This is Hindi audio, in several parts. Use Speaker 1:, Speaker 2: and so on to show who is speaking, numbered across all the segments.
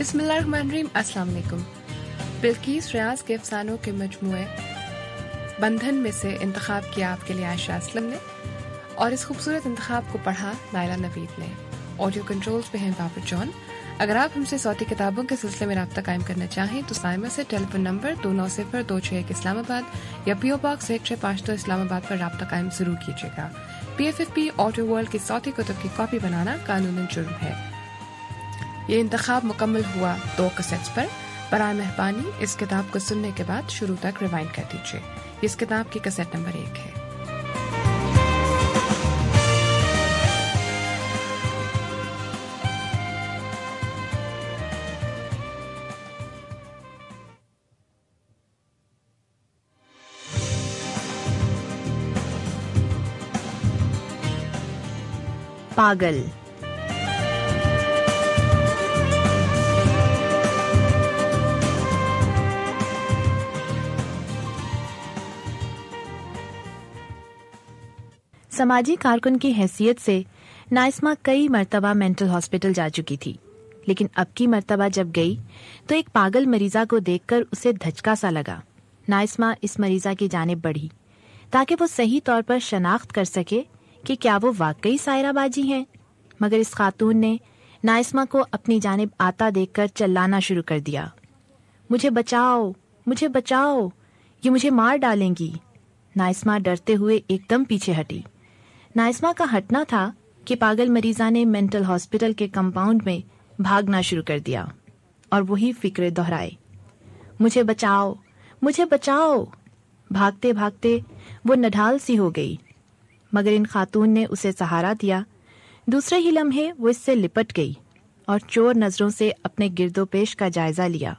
Speaker 1: अस्सलाम वालेकुम बिल्कीस रियाज के अफसानों के मजमु बंधन में से इंतखब किया आपके लिए आयशा असलम ने और इस खूबसूरत इंतखब को पढ़ा नायला नवीद ने ऑडियो कंट्रोल्स पे हैं बाबर जॉन अगर आप हमसे सौती किताबों के सिलसिले में रबता कायम करना चाहें तो साइमर से टेलीफोन नंबर दो नौ सिफर दो छः एक इस्लामाबाद या पीओ बॉक्स एक छः पाँच दो इस्लामाबाद पर रबता कायम जरूर कीजिएगा P F F P audio world की सौती कुतुब की कॉपी बनाना कानूनन जुर्म है ये इंतखब मुकम्मल हुआ दो कसैट्स पर बर मेहरबानी इस किताब को सुनने के बाद शुरू तक रिवाइंड कर दीजिए इस किताब की कसैट नंबर एक है पागल समाजी कारकुन की हैसियत से नाइस्मा कई मरतबा मेंटल हॉस्पिटल जा चुकी थी लेकिन अब की मरतबा जब गई तो एक पागल मरीजा को देखकर उसे धचका सा लगा नाइस्मा इस मरीजा की जानब बढ़ी ताकि वो सही तौर पर शनाख्त कर सके कि क्या वो वाकई सायराबाजी हैं मगर इस खातून ने नाइस्मा को अपनी जानब आता देखकर चलाना शुरू कर दिया मुझे बचाओ मुझे बचाओ ये मुझे मार डालेंगी नाइस्मा डरते हुए एकदम पीछे हटी नाइस्मा का हटना था कि पागल मरीजा ने मेंटल हॉस्पिटल के कंपाउंड में भागना शुरू कर दिया और वही फिक्र दोहराए मुझे बचाओ मुझे बचाओ भागते भागते वो नढाल सी हो गई मगर इन खातून ने उसे सहारा दिया दूसरे ही लम्हे वो इससे लिपट गई और चोर नज़रों से अपने गिरदोपेश का जायजा लिया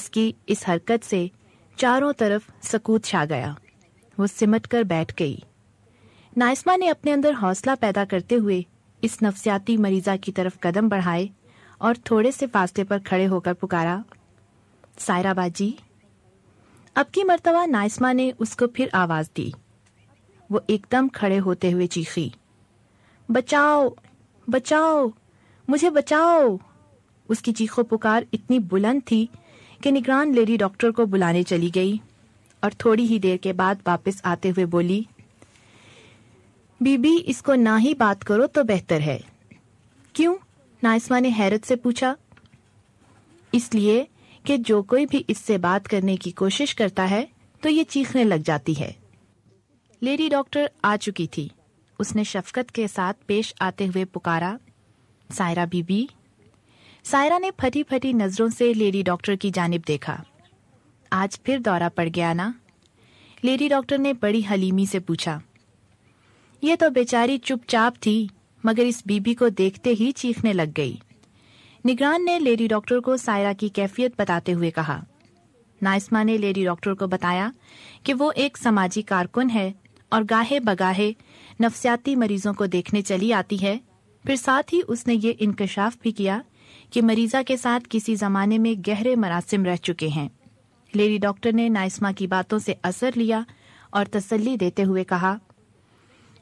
Speaker 1: इसकी इस हरकत से चारों तरफ सकूत छा गया वो सिमट कर बैठ गई नाइस्मा ने अपने अंदर हौसला पैदा करते हुए इस नफसियाती मरीजा की तरफ कदम बढ़ाए और थोड़े से फासले पर खड़े होकर पुकारा सायरा बाजी अब की मरतबा नाइस्मा ने उसको फिर आवाज दी वो एकदम खड़े होते हुए चीखी बचाओ बचाओ मुझे बचाओ उसकी चीखो पुकार इतनी बुलंद थी कि निगरान लेडी डॉक्टर को बुलाने चली गई और थोड़ी ही देर के बाद वापस आते हुए बोली बीबी इसको ना ही बात करो तो बेहतर है क्यों नाइसमा ने हैरत से पूछा इसलिए कि जो कोई भी इससे बात करने की कोशिश करता है तो ये चीखने लग जाती है लेडी डॉक्टर आ चुकी थी उसने शफकत के साथ पेश आते हुए पुकारा सायरा बीबी सायरा ने फटी फटी नजरों से लेडी डॉक्टर की जानब देखा आज फिर दौरा पड़ गया ना लेडी डॉक्टर ने बड़ी हलीमी से पूछा ये तो बेचारी चुपचाप थी मगर इस बीबी को देखते ही चीखने लग गई निगरान ने लेडी डॉक्टर को सायरा की कैफियत बताते हुए कहा नाइस्मा ने लेडी डॉक्टर को बताया कि वो एक समाजी कारकुन है और गाहे बगाहे नफसियाती मरीजों को देखने चली आती है फिर साथ ही उसने ये इंकशाफ भी किया कि मरीजा के साथ किसी जमाने में गहरे मरासिम रह चुके हैं लेडी डॉक्टर ने नाइस्मा की बातों से असर लिया और तसल्ली देते हुए कहा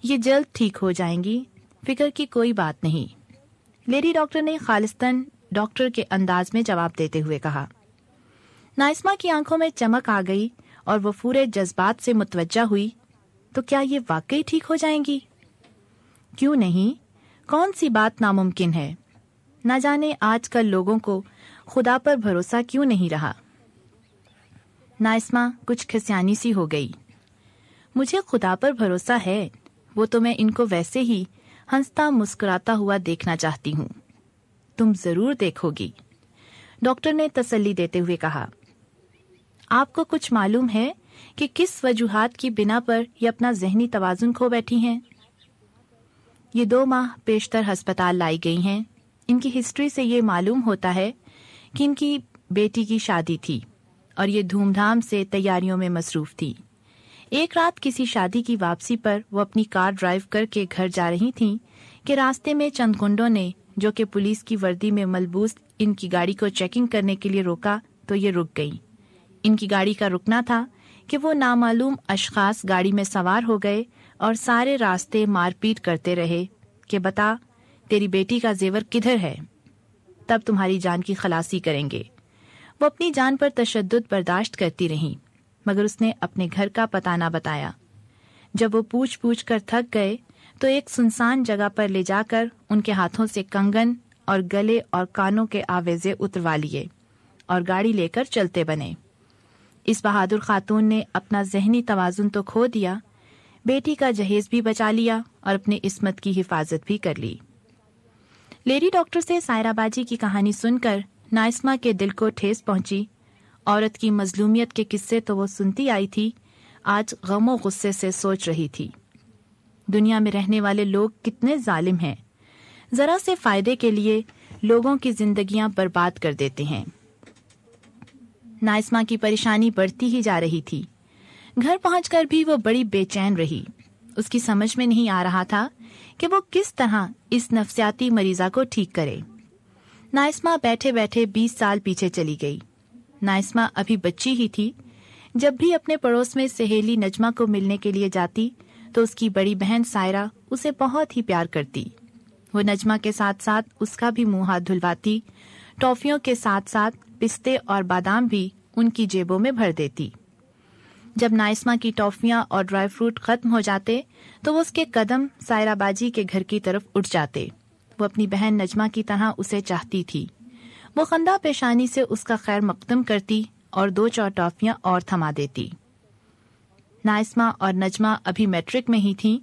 Speaker 1: ये जल्द ठीक हो जाएंगी फिक्र की कोई बात नहीं लेडी डॉक्टर ने खालिस्तन डॉक्टर के अंदाज में जवाब देते हुए कहा नाइस्मा की आंखों में चमक आ गई और वो पूरे जज्बात से मुतवजा हुई तो क्या ये वाकई ठीक हो जाएंगी क्यों नहीं कौन सी बात नामुमकिन है ना जाने आजकल लोगों को खुदा पर भरोसा क्यों नहीं रहा नाइस्मा कुछ खिसियानी सी हो गई मुझे खुदा पर भरोसा है वो तो मैं इनको वैसे ही हंसता मुस्कुराता हुआ देखना चाहती हूँ तुम जरूर देखोगी डॉक्टर ने तसल्ली देते हुए कहा आपको कुछ मालूम है कि किस वजूहत की बिना पर ये अपना जहनी तोज़ुन खो बैठी हैं ये दो माह बेशतर हस्पताल लाई गई हैं इनकी हिस्ट्री से ये मालूम होता है कि इनकी बेटी की शादी थी और ये धूमधाम से तैयारियों में मसरूफ थी एक रात किसी शादी की वापसी पर वो अपनी कार ड्राइव करके घर जा रही थी कि रास्ते में चंद गुंडों ने जो कि पुलिस की वर्दी में मलबूस इनकी गाड़ी को चेकिंग करने के लिए रोका तो ये रुक गई इनकी गाड़ी का रुकना था कि वो नामालूम अशखास गाड़ी में सवार हो गए और सारे रास्ते मारपीट करते रहे कि बता तेरी बेटी का जेवर किधर है तब तुम्हारी जान की खलासी करेंगे वो अपनी जान पर तशद बर्दाश्त करती रहीं मगर उसने अपने घर का पता ना बताया जब वो पूछ पूछ कर थक गए तो एक सुनसान जगह पर ले जाकर उनके हाथों से कंगन और गले और कानों के आवेजे उतरवा लिए और गाड़ी लेकर चलते बने इस बहादुर खातून ने अपना जहनी तोज़ुन तो खो दिया बेटी का जहेज भी बचा लिया और अपनी इसमत की हिफाजत भी कर ली लेडी डॉक्टर से सायराबाजी की कहानी सुनकर नाइस्मा के दिल को ठेस पहुंची औरत की मजलूमियत के किस्से तो वो सुनती आई थी आज गमो गुस्से से सोच रही थी दुनिया में रहने वाले लोग कितने जालिम हैं जरा से फायदे के लिए लोगों की जिंदगियां बर्बाद कर देते हैं नाइसमा की परेशानी बढ़ती ही जा रही थी घर पहुंचकर भी वो बड़ी बेचैन रही उसकी समझ में नहीं आ रहा था कि वो किस तरह इस नफसियाती मरीजा को ठीक करे नाइसमा बैठे बैठे बीस साल पीछे चली गई नाइस्मा अभी बच्ची ही थी जब भी अपने पड़ोस में सहेली नजमा को मिलने के लिए जाती तो उसकी बड़ी बहन सायरा उसे बहुत ही प्यार करती वो नजमा के साथ साथ उसका भी मुंह हाथ धुलवाती टॉफियों के साथ साथ पिस्ते और बादाम भी उनकी जेबों में भर देती जब नाइस्मा की टॉफियां और ड्राई फ्रूट खत्म हो जाते तो वो उसके कदम सायराबाजी के घर की तरफ उठ जाते वो अपनी बहन नजमा की तरह उसे चाहती थी वो खंदा पेशानी से उसका खैर मकदम करती और दो चार चौटाफियां और थमा देती नाइसमा और नजमा अभी मैट्रिक में ही थी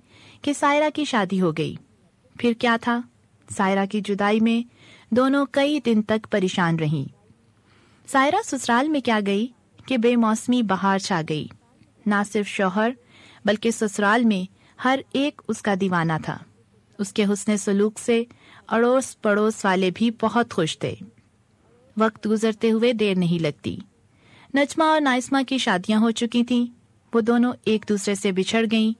Speaker 1: कि सायरा की शादी हो गई फिर क्या था सायरा की जुदाई में दोनों कई दिन तक परेशान रहीं सायरा ससुराल में क्या गई कि बेमौसमी बहार छा गई न सिर्फ शौहर बल्कि ससुराल में हर एक उसका दीवाना था उसके हुसन सलूक से अड़ोस पड़ोस वाले भी बहुत खुश थे वक्त गुजरते हुए देर नहीं लगती नजमा और नाइस्मा की शादियां हो चुकी थीं वो दोनों एक दूसरे से बिछड़ गईं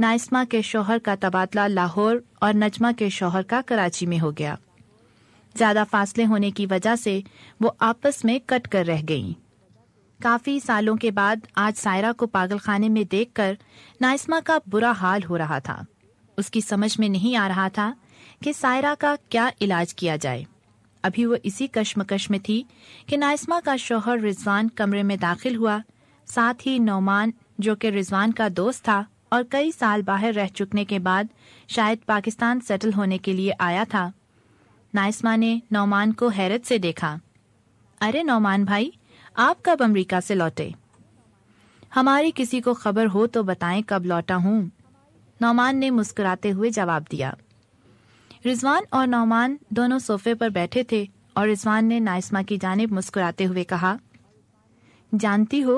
Speaker 1: नाइस्मा के शोहर का तबादला लाहौर और नजमा के शोहर का कराची में हो गया ज्यादा फासले होने की वजह से वो आपस में कट कर रह गईं काफी सालों के बाद आज सायरा को पागलखाने में देखकर नाइस्मा का बुरा हाल हो रहा था उसकी समझ में नहीं आ रहा था कि सायरा का क्या इलाज किया जाए अभी वो इसी कश्मकश में थी कि नाइस्मा का शोहर रिजवान कमरे में दाखिल हुआ साथ ही नौमान जो कि रिजवान का दोस्त था और कई साल बाहर रह चुकने के बाद शायद पाकिस्तान सेटल होने के लिए आया था नाइस्मा ने नौमान को हैरत से देखा अरे नौमान भाई आप कब अमरीका से लौटे हमारी किसी को खबर हो तो बताएं कब लौटा हूँ नौमान ने मुस्कुराते हुए जवाब दिया रिजवान और नौमान दोनों सोफे पर बैठे थे और रिजवान ने नाइस्मा की जानब मुस्कुराते हुए कहा जानती हो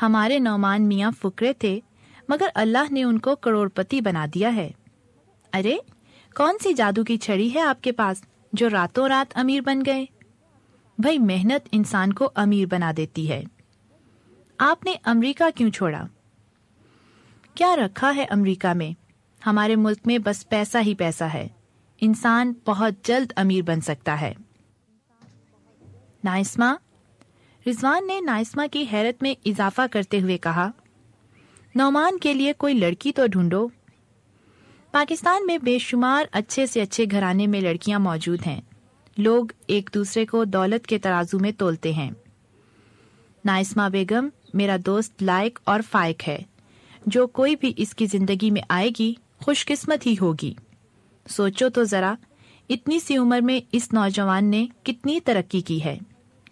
Speaker 1: हमारे नौमान मियाँ फुकरे थे मगर अल्लाह ने उनको करोड़पति बना दिया है अरे कौन सी जादू की छड़ी है आपके पास जो रातों रात अमीर बन गए भाई मेहनत इंसान को अमीर बना देती है आपने अमेरिका क्यों छोड़ा क्या रखा है अमेरिका में हमारे मुल्क में बस पैसा ही पैसा है इंसान बहुत जल्द अमीर बन सकता है नाइस्मा रिजवान ने नाइस्मा की हैरत में इजाफा करते हुए कहा नौमान के लिए कोई लड़की तो ढूंढो पाकिस्तान में बेशुमार अच्छे से अच्छे घराने में लड़कियां मौजूद हैं लोग एक दूसरे को दौलत के तराजू में तोलते हैं नाइस्मा बेगम मेरा दोस्त लायक और फायक है जो कोई भी इसकी जिंदगी में आएगी खुशकिस्मत ही होगी सोचो तो जरा इतनी सी उम्र में इस नौजवान ने कितनी तरक्की की है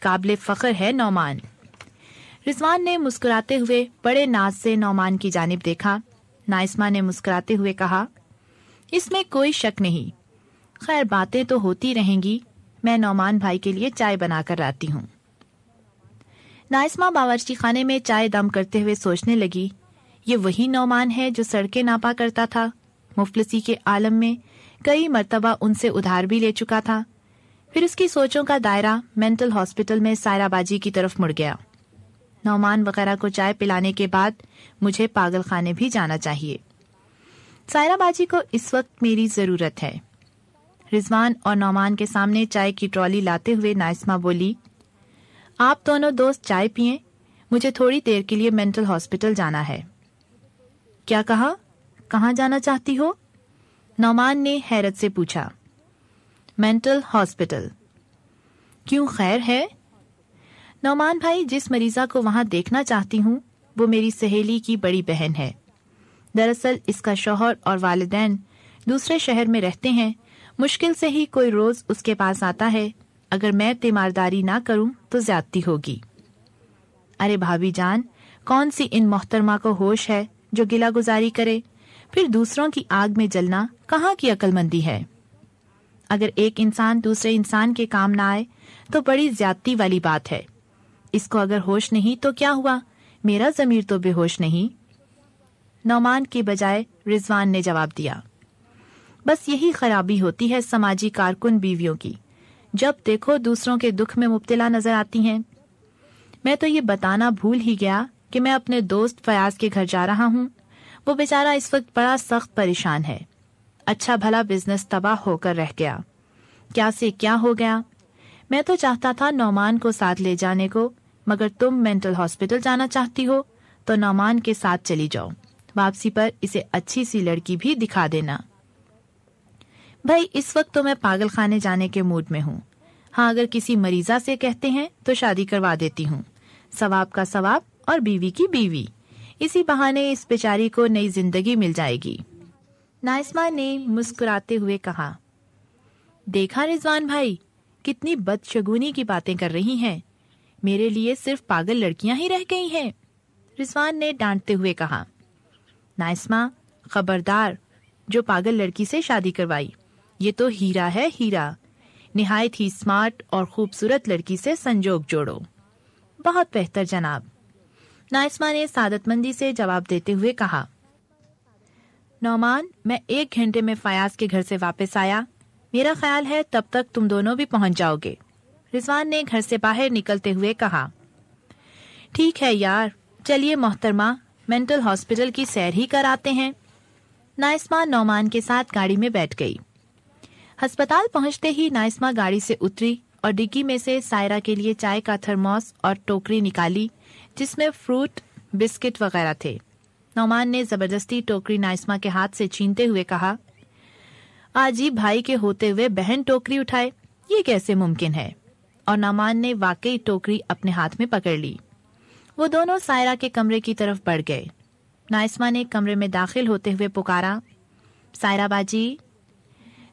Speaker 1: काबिल फख्र है नौमान रिजवान ने मुस्कुराते हुए बड़े नाज से नौमान की जानब देखा नाइस्मा ने मुस्कुराते हुए कहा इसमें कोई शक नहीं खैर बातें तो होती रहेंगी मैं नौमान भाई के लिए चाय बनाकर लाती हूँ नाइस्मा बावर्ची खाने में चाय दम करते हुए सोचने लगी ये वही नौमान है जो सड़कें नापा करता था मुफलसी के आलम में कई मरतबा उनसे उधार भी ले चुका था फिर उसकी सोचों का दायरा मेंटल हॉस्पिटल में सायराबाजी की तरफ मुड़ गया नौमान वगैरह को चाय पिलाने के बाद मुझे पागल खाने भी जाना चाहिए सायराबाजी को इस वक्त मेरी ज़रूरत है रिजवान और नौमान के सामने चाय की ट्रॉली लाते हुए नाइस्मा बोली आप दोनों दोस्त चाय पिए मुझे थोड़ी देर के लिए मेंटल हॉस्पिटल जाना है क्या कहा कहाँ जाना चाहती हो नौमान ने हैरत से पूछा मेंटल हॉस्पिटल क्यों खैर है नौमान भाई जिस मरीजा को वहां देखना चाहती हूँ वो मेरी सहेली की बड़ी बहन है दरअसल इसका शोहर और वालदेन दूसरे शहर में रहते हैं मुश्किल से ही कोई रोज उसके पास आता है अगर मैं तीमारदारी ना करूं तो ज्यादती होगी अरे भाभी जान कौन सी इन मोहतरमा को होश है जो गिला गुजारी करे फिर दूसरों की आग में जलना कहाँ की अक्लमंदी है अगर एक इंसान दूसरे इंसान के काम ना आए तो बड़ी ज्यादती वाली बात है इसको अगर होश नहीं तो क्या हुआ मेरा जमीर तो बेहोश नहीं नौमान के बजाय रिजवान ने जवाब दिया बस यही खराबी होती है समाजी कारकुन बीवियों की जब देखो दूसरों के दुख में मुब्तला नजर आती हैं मैं तो ये बताना भूल ही गया कि मैं अपने दोस्त फयाज के घर जा रहा हूँ वो बेचारा इस वक्त बड़ा सख्त परेशान है अच्छा भला बिजनेस तबाह होकर रह गया क्या से क्या हो गया मैं तो चाहता था नौमान को साथ ले जाने को मगर तुम मेंटल हॉस्पिटल जाना चाहती हो तो नौमान के साथ चली जाओ वापसी पर इसे अच्छी सी लड़की भी दिखा देना भाई इस वक्त तो मैं पागल खाने जाने के मूड में हूँ हाँ अगर किसी मरीजा से कहते हैं तो शादी करवा देती हूँ सवाब का सवाब और बीवी की बीवी इसी बहाने इस बेचारी को नई जिंदगी मिल जाएगी नाइस्मा ने मुस्कुराते हुए कहा देखा रिजवान भाई कितनी बदशगुनी की बातें कर रही हैं मेरे लिए सिर्फ पागल लड़कियां ही रह गई हैं रिजवान ने डांटते हुए कहा नाइस्मा खबरदार जो पागल लड़की से शादी करवाई ये तो हीरा है हीरा निहायत ही स्मार्ट और खूबसूरत लड़की से संजोग जोड़ो बहुत बेहतर जनाब नाइस्मा ने सादतमंदी से जवाब देते हुए कहा नौमान मैं एक घंटे में फयाज के घर से वापस आया मेरा ख्याल है तब तक तुम दोनों भी पहुंच जाओगे रिजवान ने घर से बाहर निकलते हुए कहा ठीक है यार चलिए मोहतरमा मेंटल हॉस्पिटल की सैर ही कराते हैं नाइस्मा नौमान के साथ गाड़ी में बैठ गई अस्पताल पहुंचते ही नाइस्मा गाड़ी से उतरी और डिग्गी में से सायरा के लिए चाय का थर्मोस और टोकरी निकाली जिसमें फ्रूट बिस्किट वगैरह थे नौमान ने जबरदस्ती टोकरी नाइस्मा के हाथ से छीनते हुए कहा आजीब भाई के होते हुए बहन टोकरी उठाए ये कैसे मुमकिन है और नौमान ने वाकई टोकरी अपने हाथ में पकड़ ली वो दोनों सायरा के कमरे की तरफ बढ़ गए नाइस्मा ने कमरे में दाखिल होते हुए पुकारा सायरा बाजी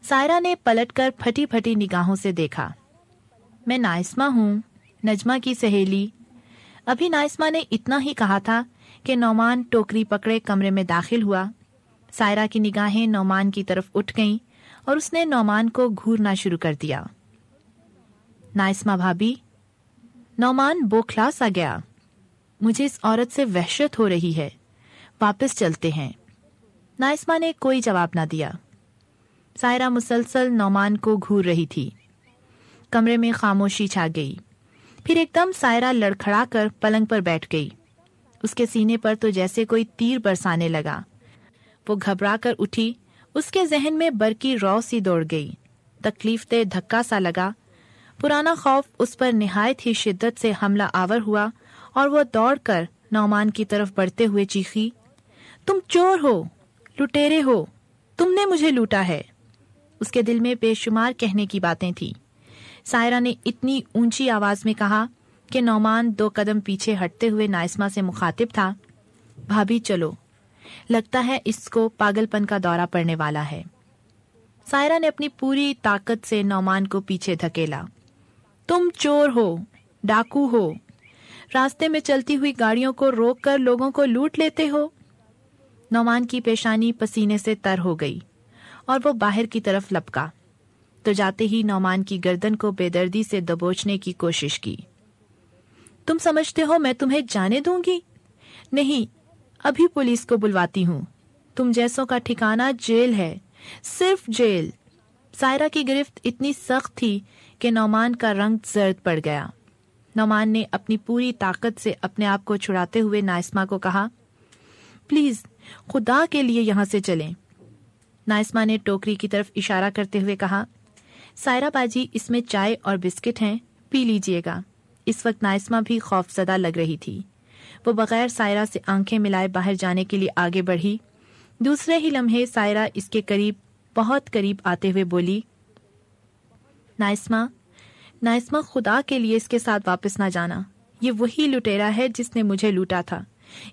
Speaker 1: सायरा ने पलटकर फटी फटी निगाहों से देखा मैं नाइस्मा हूँ नजमा की सहेली अभी नाइस्मा ने इतना ही कहा था कि नौमान टोकरी पकड़े कमरे में दाखिल हुआ सायरा की निगाहें नौमान की तरफ उठ गईं और उसने नौमान को घूरना शुरू कर दिया नाइस्मा भाभी नौमान बोखला सा गया मुझे इस औरत से वहशत हो रही है वापस चलते हैं नाइस्मा ने कोई जवाब ना दिया सायरा मुसलसल नौमान को घूर रही थी कमरे में खामोशी छा गई फिर एकदम सायरा लड़खड़ाकर पलंग पर बैठ गई उसके सीने पर तो जैसे कोई तीर बरसाने लगा वो घबरा कर उठी उसके जहन में बरकी रौ सी दौड़ गई तकलीफ दे धक्का सा लगा पुराना खौफ उस पर नहायत ही शिद्दत से हमला आवर हुआ और वो दौड़ कर नौमान की तरफ बढ़ते हुए चीखी तुम चोर हो लुटेरे हो तुमने मुझे लूटा है उसके दिल में बेशुमार कहने की बातें थी सायरा ने इतनी ऊंची आवाज में कहा कि नौमान दो कदम पीछे हटते हुए नाइस्मा से मुखातिब था भाभी चलो लगता है इसको पागलपन का दौरा पड़ने वाला है सायरा ने अपनी पूरी ताकत से नौमान को पीछे धकेला तुम चोर हो डाकू हो रास्ते में चलती हुई गाड़ियों को रोक कर लोगों को लूट लेते हो नौमान की पेशानी पसीने से तर हो गई और वो बाहर की तरफ लपका तो जाते ही नौमान की गर्दन को बेदर्दी से दबोचने की कोशिश की तुम समझते हो मैं तुम्हें जाने दूंगी नहीं अभी पुलिस को बुलवाती हूँ तुम जैसों का ठिकाना जेल है सिर्फ जेल सायरा की गिरफ्त इतनी सख्त थी कि नौमान का रंग जर्द पड़ गया नौमान ने अपनी पूरी ताकत से अपने आप को छुड़ाते हुए नाइस्मा को कहा प्लीज खुदा के लिए यहां से चलें नाइस्मा ने टोकरी की तरफ इशारा करते हुए कहा सायरा बाजी इसमें चाय और बिस्किट हैं पी लीजिएगा इस वक्त नाइस्मा भी खौफजदा लग रही थी वो बगैर सायरा से आंखें मिलाए बाहर जाने के लिए आगे बढ़ी दूसरे ही लम्हे सायरा इसके करीब बहुत करीब आते हुए बोली नाइस्मा नाइस्मा खुदा के लिए इसके साथ वापस ना जाना ये वही लुटेरा है जिसने मुझे लूटा था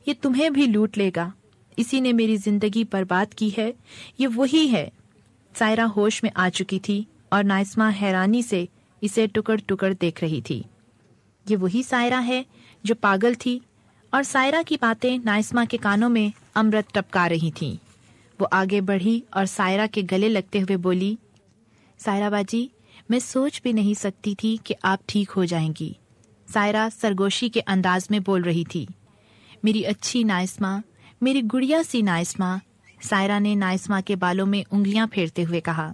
Speaker 1: ये तुम्हें भी लूट लेगा इसी ने मेरी जिंदगी बर्बाद की है ये वही है सायरा होश में आ चुकी थी और नाइस्मा हैरानी से इसे टुकड़ टुकड़ देख रही थी ये वही सायरा है जो पागल थी और सायरा की बातें नाइस्मा के कानों में अमृत टपका रही थीं। वो आगे बढ़ी और सायरा के गले लगते हुए बोली सायरा बाजी मैं सोच भी नहीं सकती थी कि आप ठीक हो जाएंगी सायरा सरगोशी के अंदाज में बोल रही थी मेरी अच्छी नाइस्मा मेरी गुड़िया सी नाइस्मा सायरा ने नाइस्मा के बालों में उंगलियां फेरते हुए कहा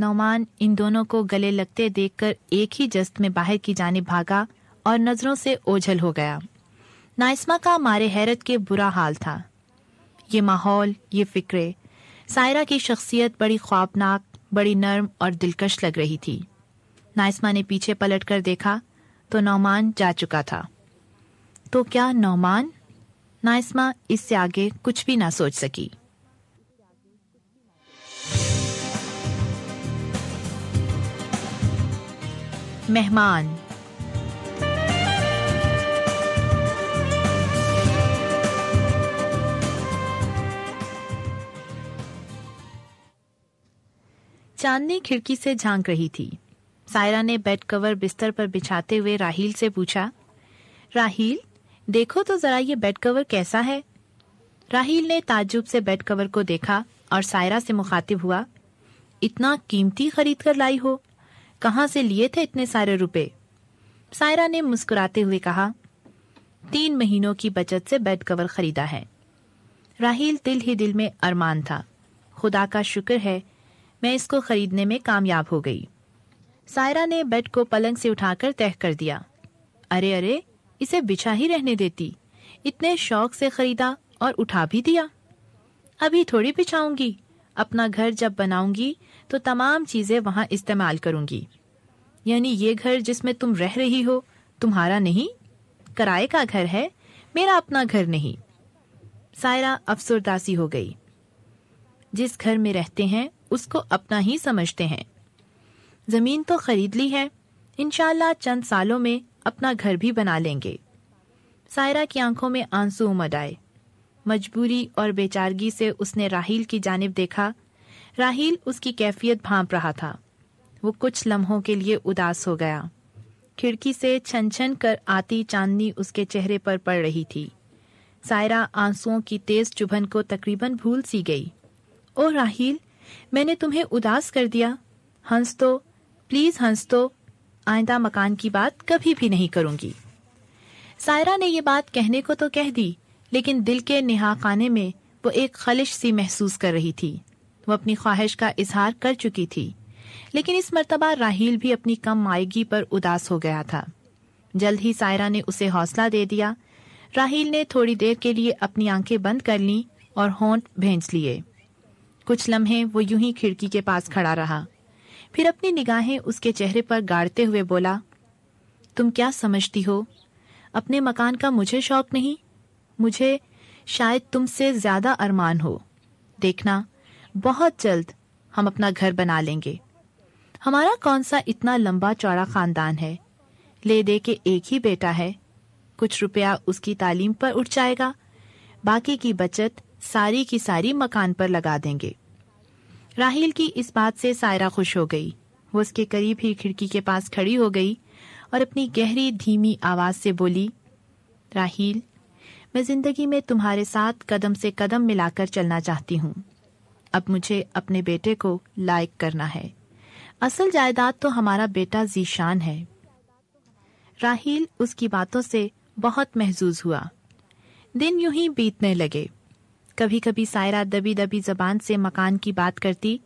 Speaker 1: नौमान इन दोनों को गले लगते देखकर एक ही जस्त में बाहर की जाने भागा और नजरों से ओझल हो गया नाइस्मा का मारे हैरत के बुरा हाल था ये माहौल ये फिक्रे सायरा की शख्सियत बड़ी ख्वाबनाक बड़ी नर्म और दिलकश लग रही थी नाइस्मा ने पीछे पलट कर देखा तो नौमान जा चुका था तो क्या नौमान नाइस्मा इससे आगे कुछ भी ना सोच सकी मेहमान चांदनी खिड़की से झांक रही थी सायरा ने बेड कवर बिस्तर पर बिछाते हुए राहील से पूछा राहील देखो तो जरा ये बेड कवर कैसा है राहील ने ताजुब से बेड कवर को देखा और सायरा से मुखातिब हुआ इतना कीमती खरीद कर लाई हो कहा से लिए थे इतने सारे रुपए सायरा ने मुस्कुराते हुए कहा तीन महीनों की बचत से बेड कवर खरीदा है राहील दिल ही दिल में अरमान था खुदा का शुक्र है मैं इसको खरीदने में कामयाब हो गई सायरा ने बेड को पलंग से उठाकर तय कर दिया अरे अरे इसे बिछा ही रहने देती इतने शौक से खरीदा और उठा भी दिया अभी थोड़ी बिछाऊंगी अपना घर जब बनाऊंगी तो तमाम चीज़ें वहाँ इस्तेमाल करूंगी यानी ये घर जिसमें तुम रह रही हो तुम्हारा नहीं कराए का घर है मेरा अपना घर नहीं सायरा अफसरदासी हो गई जिस घर में रहते हैं उसको अपना ही समझते हैं ज़मीन तो ख़रीद ली है इनशाला चंद सालों में अपना घर भी बना लेंगे सायरा की आंखों में आंसू उमड़ आए मजबूरी और बेचारगी से उसने राहील की जानब देखा राहील उसकी कैफियत भांप रहा था वो कुछ लम्हों के लिए उदास हो गया खिड़की से छन छन कर आती चांदनी उसके चेहरे पर पड़ रही थी सायरा आंसुओं की तेज चुभन को तकरीबन भूल सी गई ओ राहील मैंने तुम्हें उदास कर दिया हंस तो प्लीज हंस तो आइंदा मकान की बात कभी भी नहीं करूंगी सायरा ने ये बात कहने को तो कह दी लेकिन दिल के निहा खाने में वो एक खलिश सी महसूस कर रही थी वह अपनी ख्वाहिश का इजहार कर चुकी थी लेकिन इस मरतबा राहील भी अपनी कम मायगी पर उदास हो गया था जल्द ही सायरा ने उसे हौसला दे दिया राहील ने थोड़ी देर के लिए अपनी आंखें बंद कर ली और होंठ भेज लिए कुछ लम्हे वो यूं ही खिड़की के पास खड़ा रहा फिर अपनी निगाहें उसके चेहरे पर गाड़ते हुए बोला तुम क्या समझती हो अपने मकान का मुझे शौक नहीं मुझे शायद तुमसे ज्यादा अरमान हो देखना बहुत जल्द हम अपना घर बना लेंगे हमारा कौन सा इतना लंबा चौड़ा खानदान है ले दे के एक ही बेटा है कुछ रुपया उसकी तालीम पर उठ जाएगा बाकी की बचत सारी की सारी मकान पर लगा देंगे राहिल की इस बात से सायरा खुश हो गई वो उसके करीब ही खिड़की के पास खड़ी हो गई और अपनी गहरी धीमी आवाज से बोली राहल मैं जिंदगी में तुम्हारे साथ कदम से कदम मिलाकर चलना चाहती हूँ अब मुझे अपने बेटे को लाइक करना है असल जायदाद तो हमारा बेटा जीशान है राहील उसकी बातों से बहुत महजूज हुआ दिन यूं ही बीतने लगे कभी कभी सायरा दबी दबी जबान से मकान की बात करती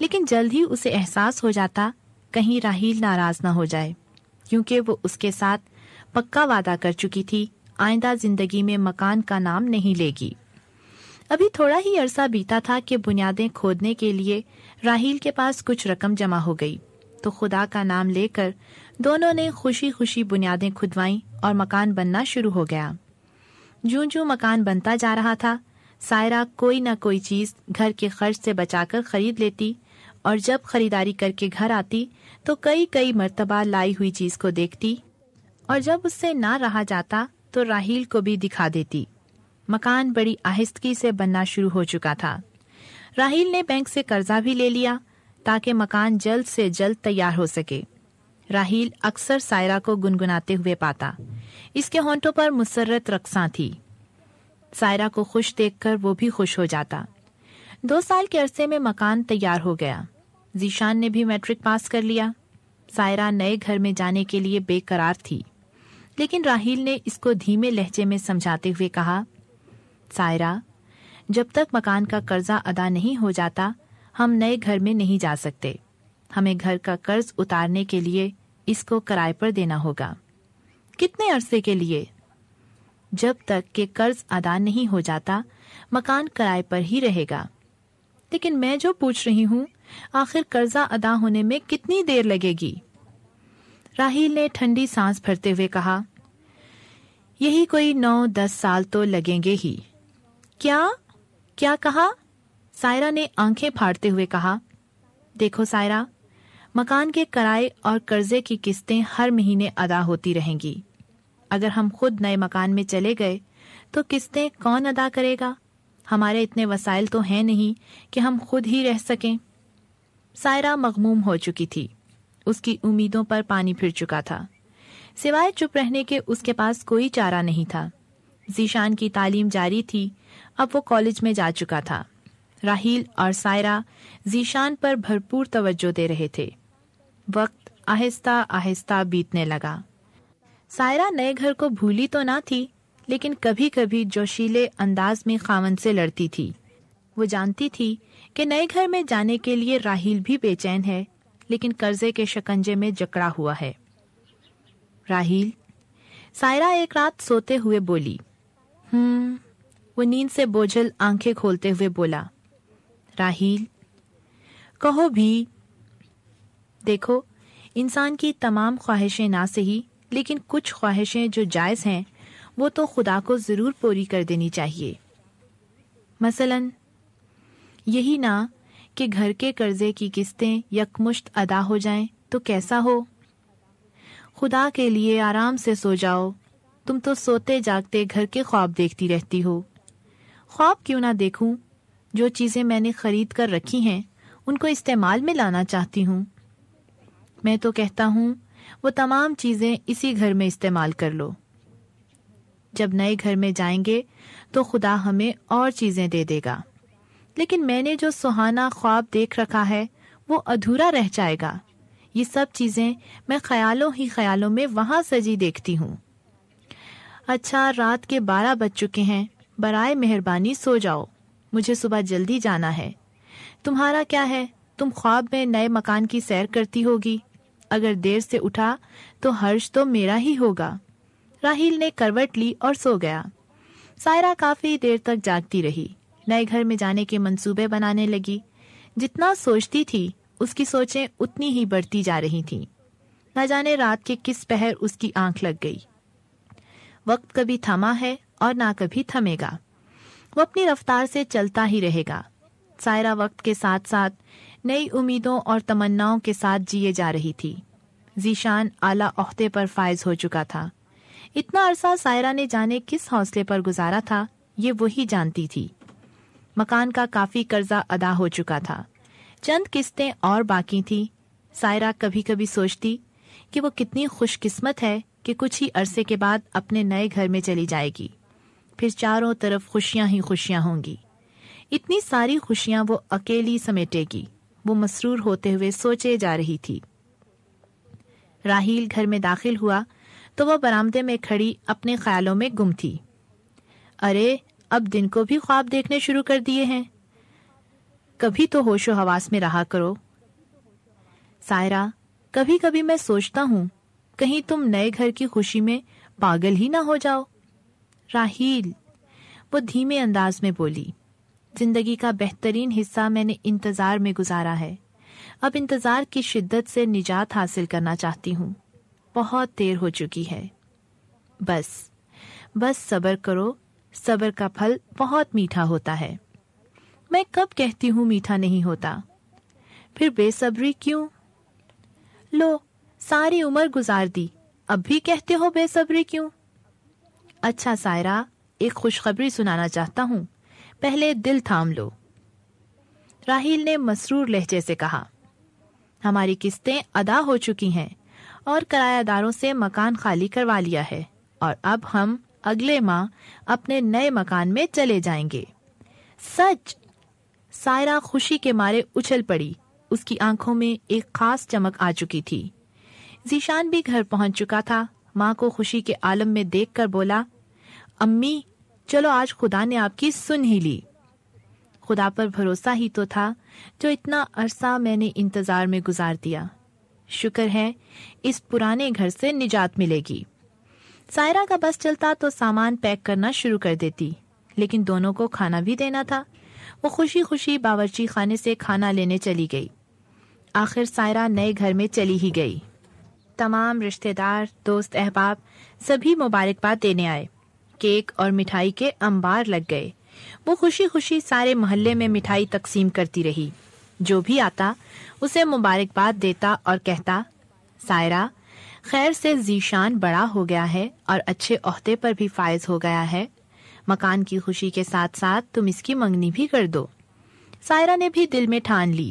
Speaker 1: लेकिन जल्द ही उसे एहसास हो जाता कहीं राहील नाराज ना हो जाए क्योंकि वो उसके साथ पक्का वादा कर चुकी थी आइंदा जिंदगी में मकान का नाम नहीं लेगी अभी थोड़ा ही अरसा बीता था कि बुनियादें खोदने के लिए राहील के पास कुछ रकम जमा हो गई तो खुदा का नाम लेकर दोनों ने खुशी खुशी बुनियादें खुदवाई और मकान बनना शुरू हो गया जू जू मकान बनता जा रहा था सायरा कोई ना कोई चीज घर के खर्च से बचाकर खरीद लेती और जब खरीदारी करके घर आती तो कई कई मरतबा लाई हुई चीज को देखती और जब उससे ना रहा जाता तो राहील को भी दिखा देती मकान बड़ी आहिस्तगी से बनना शुरू हो चुका था राहल ने बैंक से कर्जा भी ले लिया ताकि मकान जल्द से जल्द तैयार हो सके राहल अक्सर सायरा को गुनगुनाते हुए पाता इसके होंठों पर मुसरत रकसा थी सायरा को खुश देखकर वो भी खुश हो जाता दो साल के अरसे में मकान तैयार हो गया जीशान ने भी मैट्रिक पास कर लिया सायरा नए घर में जाने के लिए बेकरार थी लेकिन राहल ने इसको धीमे लहजे में समझाते हुए कहा सायरा जब तक मकान का कर्जा अदा नहीं हो जाता हम नए घर में नहीं जा सकते हमें घर का कर्ज उतारने के लिए इसको किराए पर देना होगा कितने अरसे के लिए जब तक के कर्ज अदा नहीं हो जाता मकान किराए पर ही रहेगा लेकिन मैं जो पूछ रही हूं आखिर कर्जा अदा होने में कितनी देर लगेगी राहील ने ठंडी सांस भरते हुए कहा यही कोई नौ दस साल तो लगेंगे ही क्या क्या कहा सायरा ने आंखें फाड़ते हुए कहा देखो सायरा मकान के किराए और कर्जे की किस्तें हर महीने अदा होती रहेंगी अगर हम खुद नए मकान में चले गए तो किस्तें कौन अदा करेगा हमारे इतने वसाइल तो हैं नहीं कि हम खुद ही रह सकें सायरा मगमूम हो चुकी थी उसकी उम्मीदों पर पानी फिर चुका था सिवाय चुप रहने के उसके पास कोई चारा नहीं था जीशान की तालीम जारी थी अब वो कॉलेज में जा चुका था राहील और सायरा जीशान पर भरपूर तवज्जो दे रहे थे वक्त आहिस्ता आहिस्ता बीतने लगा सायरा नए घर को भूली तो ना थी लेकिन कभी कभी जोशीले अंदाज में खावन से लड़ती थी वो जानती थी कि नए घर में जाने के लिए राहील भी बेचैन है लेकिन कर्जे के शकंजे में जकड़ा हुआ है राहील सायरा एक रात सोते हुए बोली हम्म वो नींद से बोझल आंखें खोलते हुए बोला राहील कहो भी देखो इंसान की तमाम ख्वाहिशें ना सही लेकिन कुछ ख्वाहिशें जो जायज़ हैं वो तो खुदा को ज़रूर पूरी कर देनी चाहिए मसलन यही ना कि घर के कर्जे की किस्तें यकमुश्त अदा हो जाएं तो कैसा हो खुदा के लिए आराम से सो जाओ तुम तो सोते जागते घर के ख्वाब देखती रहती हो ख्वाब क्यों ना देखूं जो चीज़ें मैंने खरीद कर रखी हैं उनको इस्तेमाल में लाना चाहती हूं मैं तो कहता हूं वो तमाम चीज़ें इसी घर में इस्तेमाल कर लो जब नए घर में जाएंगे तो खुदा हमें और चीज़ें दे देगा लेकिन मैंने जो सुहाना ख्वाब देख रखा है वो अधूरा रह जाएगा ये सब चीज़ें मैं ख्यालों ही ख्यालों में वहाँ सजी देखती हूँ अच्छा रात के बारह बज चुके हैं बरए मेहरबानी सो जाओ मुझे सुबह जल्दी जाना है तुम्हारा क्या है तुम ख्वाब में नए मकान की सैर करती होगी अगर देर से उठा तो हर्ष तो मेरा ही होगा राहील ने करवट ली और सो गया सायरा काफी देर तक जागती रही नए घर में जाने के मंसूबे बनाने लगी जितना सोचती थी उसकी सोचें उतनी ही बढ़ती जा रही थीं। न जाने रात के किस पहर उसकी आंख लग गई वक्त कभी थमा है और ना कभी थमेगा वो अपनी रफ्तार से चलता ही रहेगा सायरा वक्त के साथ साथ नई उम्मीदों और तमन्नाओं के साथ जिए जा रही थी जीशान आला अहदे पर फायज हो चुका था इतना अरसा सायरा ने जाने किस हौसले पर गुजारा था ये वही जानती थी मकान का काफी कर्जा अदा हो चुका था चंद किस्तें और बाकी थी सायरा कभी कभी सोचती कि वो कितनी खुशकिस्मत है कि कुछ ही अरसे के बाद अपने नए घर में चली जाएगी फिर चारों तरफ खुशियां ही खुशियां होंगी इतनी सारी खुशियां वो अकेली समेटेगी वो मसरूर होते हुए सोचे जा रही थी राहील घर में दाखिल हुआ तो वह बरामदे में खड़ी अपने ख्यालों में गुम थी अरे अब दिन को भी ख्वाब देखने शुरू कर दिए हैं कभी तो होशो हवास में रहा करो सायरा कभी कभी मैं सोचता हूं कहीं तुम नए घर की खुशी में पागल ही ना हो जाओ राहील वो धीमे अंदाज में बोली जिंदगी का बेहतरीन हिस्सा मैंने इंतजार में गुजारा है अब इंतजार की शिद्दत से निजात हासिल करना चाहती हूँ बहुत देर हो चुकी है बस बस सबर करो सबर का फल बहुत मीठा होता है मैं कब कहती हूँ मीठा नहीं होता फिर बेसब्री क्यों लो सारी उम्र गुजार दी अब भी कहते हो बेसब्री क्यों अच्छा सायरा एक खुशखबरी सुनाना चाहता हूँ पहले दिल थाम लो राहील ने मसरूर लहजे से कहा हमारी किस्तें अदा हो चुकी हैं और किरायादारों से मकान खाली करवा लिया है और अब हम अगले माह अपने नए मकान में चले जाएंगे सच सायरा खुशी के मारे उछल पड़ी उसकी आंखों में एक खास चमक आ चुकी थी जीशान भी घर पहुंच चुका था माँ को खुशी के आलम में देखकर बोला अम्मी चलो आज खुदा ने आपकी सुन ही ली खुदा पर भरोसा ही तो था जो इतना अरसा मैंने इंतजार में गुजार दिया शुक्र है इस पुराने घर से निजात मिलेगी सायरा का बस चलता तो सामान पैक करना शुरू कर देती लेकिन दोनों को खाना भी देना था वो खुशी खुशी बावर्ची खाने से खाना लेने चली गई आखिर सायरा नए घर में चली ही गई तमाम रिश्तेदार दोस्त अहबाब सभी मुबारकबाद देने आए केक और मिठाई के अंबार लग गए वो खुशी खुशी सारे मोहल्ले में मिठाई तकसीम करती रही जो भी आता उसे मुबारकबाद देता और कहता सायरा खैर से जीशान बड़ा हो गया है और अच्छे अहदे पर भी फायज हो गया है मकान की खुशी के साथ साथ तुम इसकी मंगनी भी कर दो सायरा ने भी दिल में ठान ली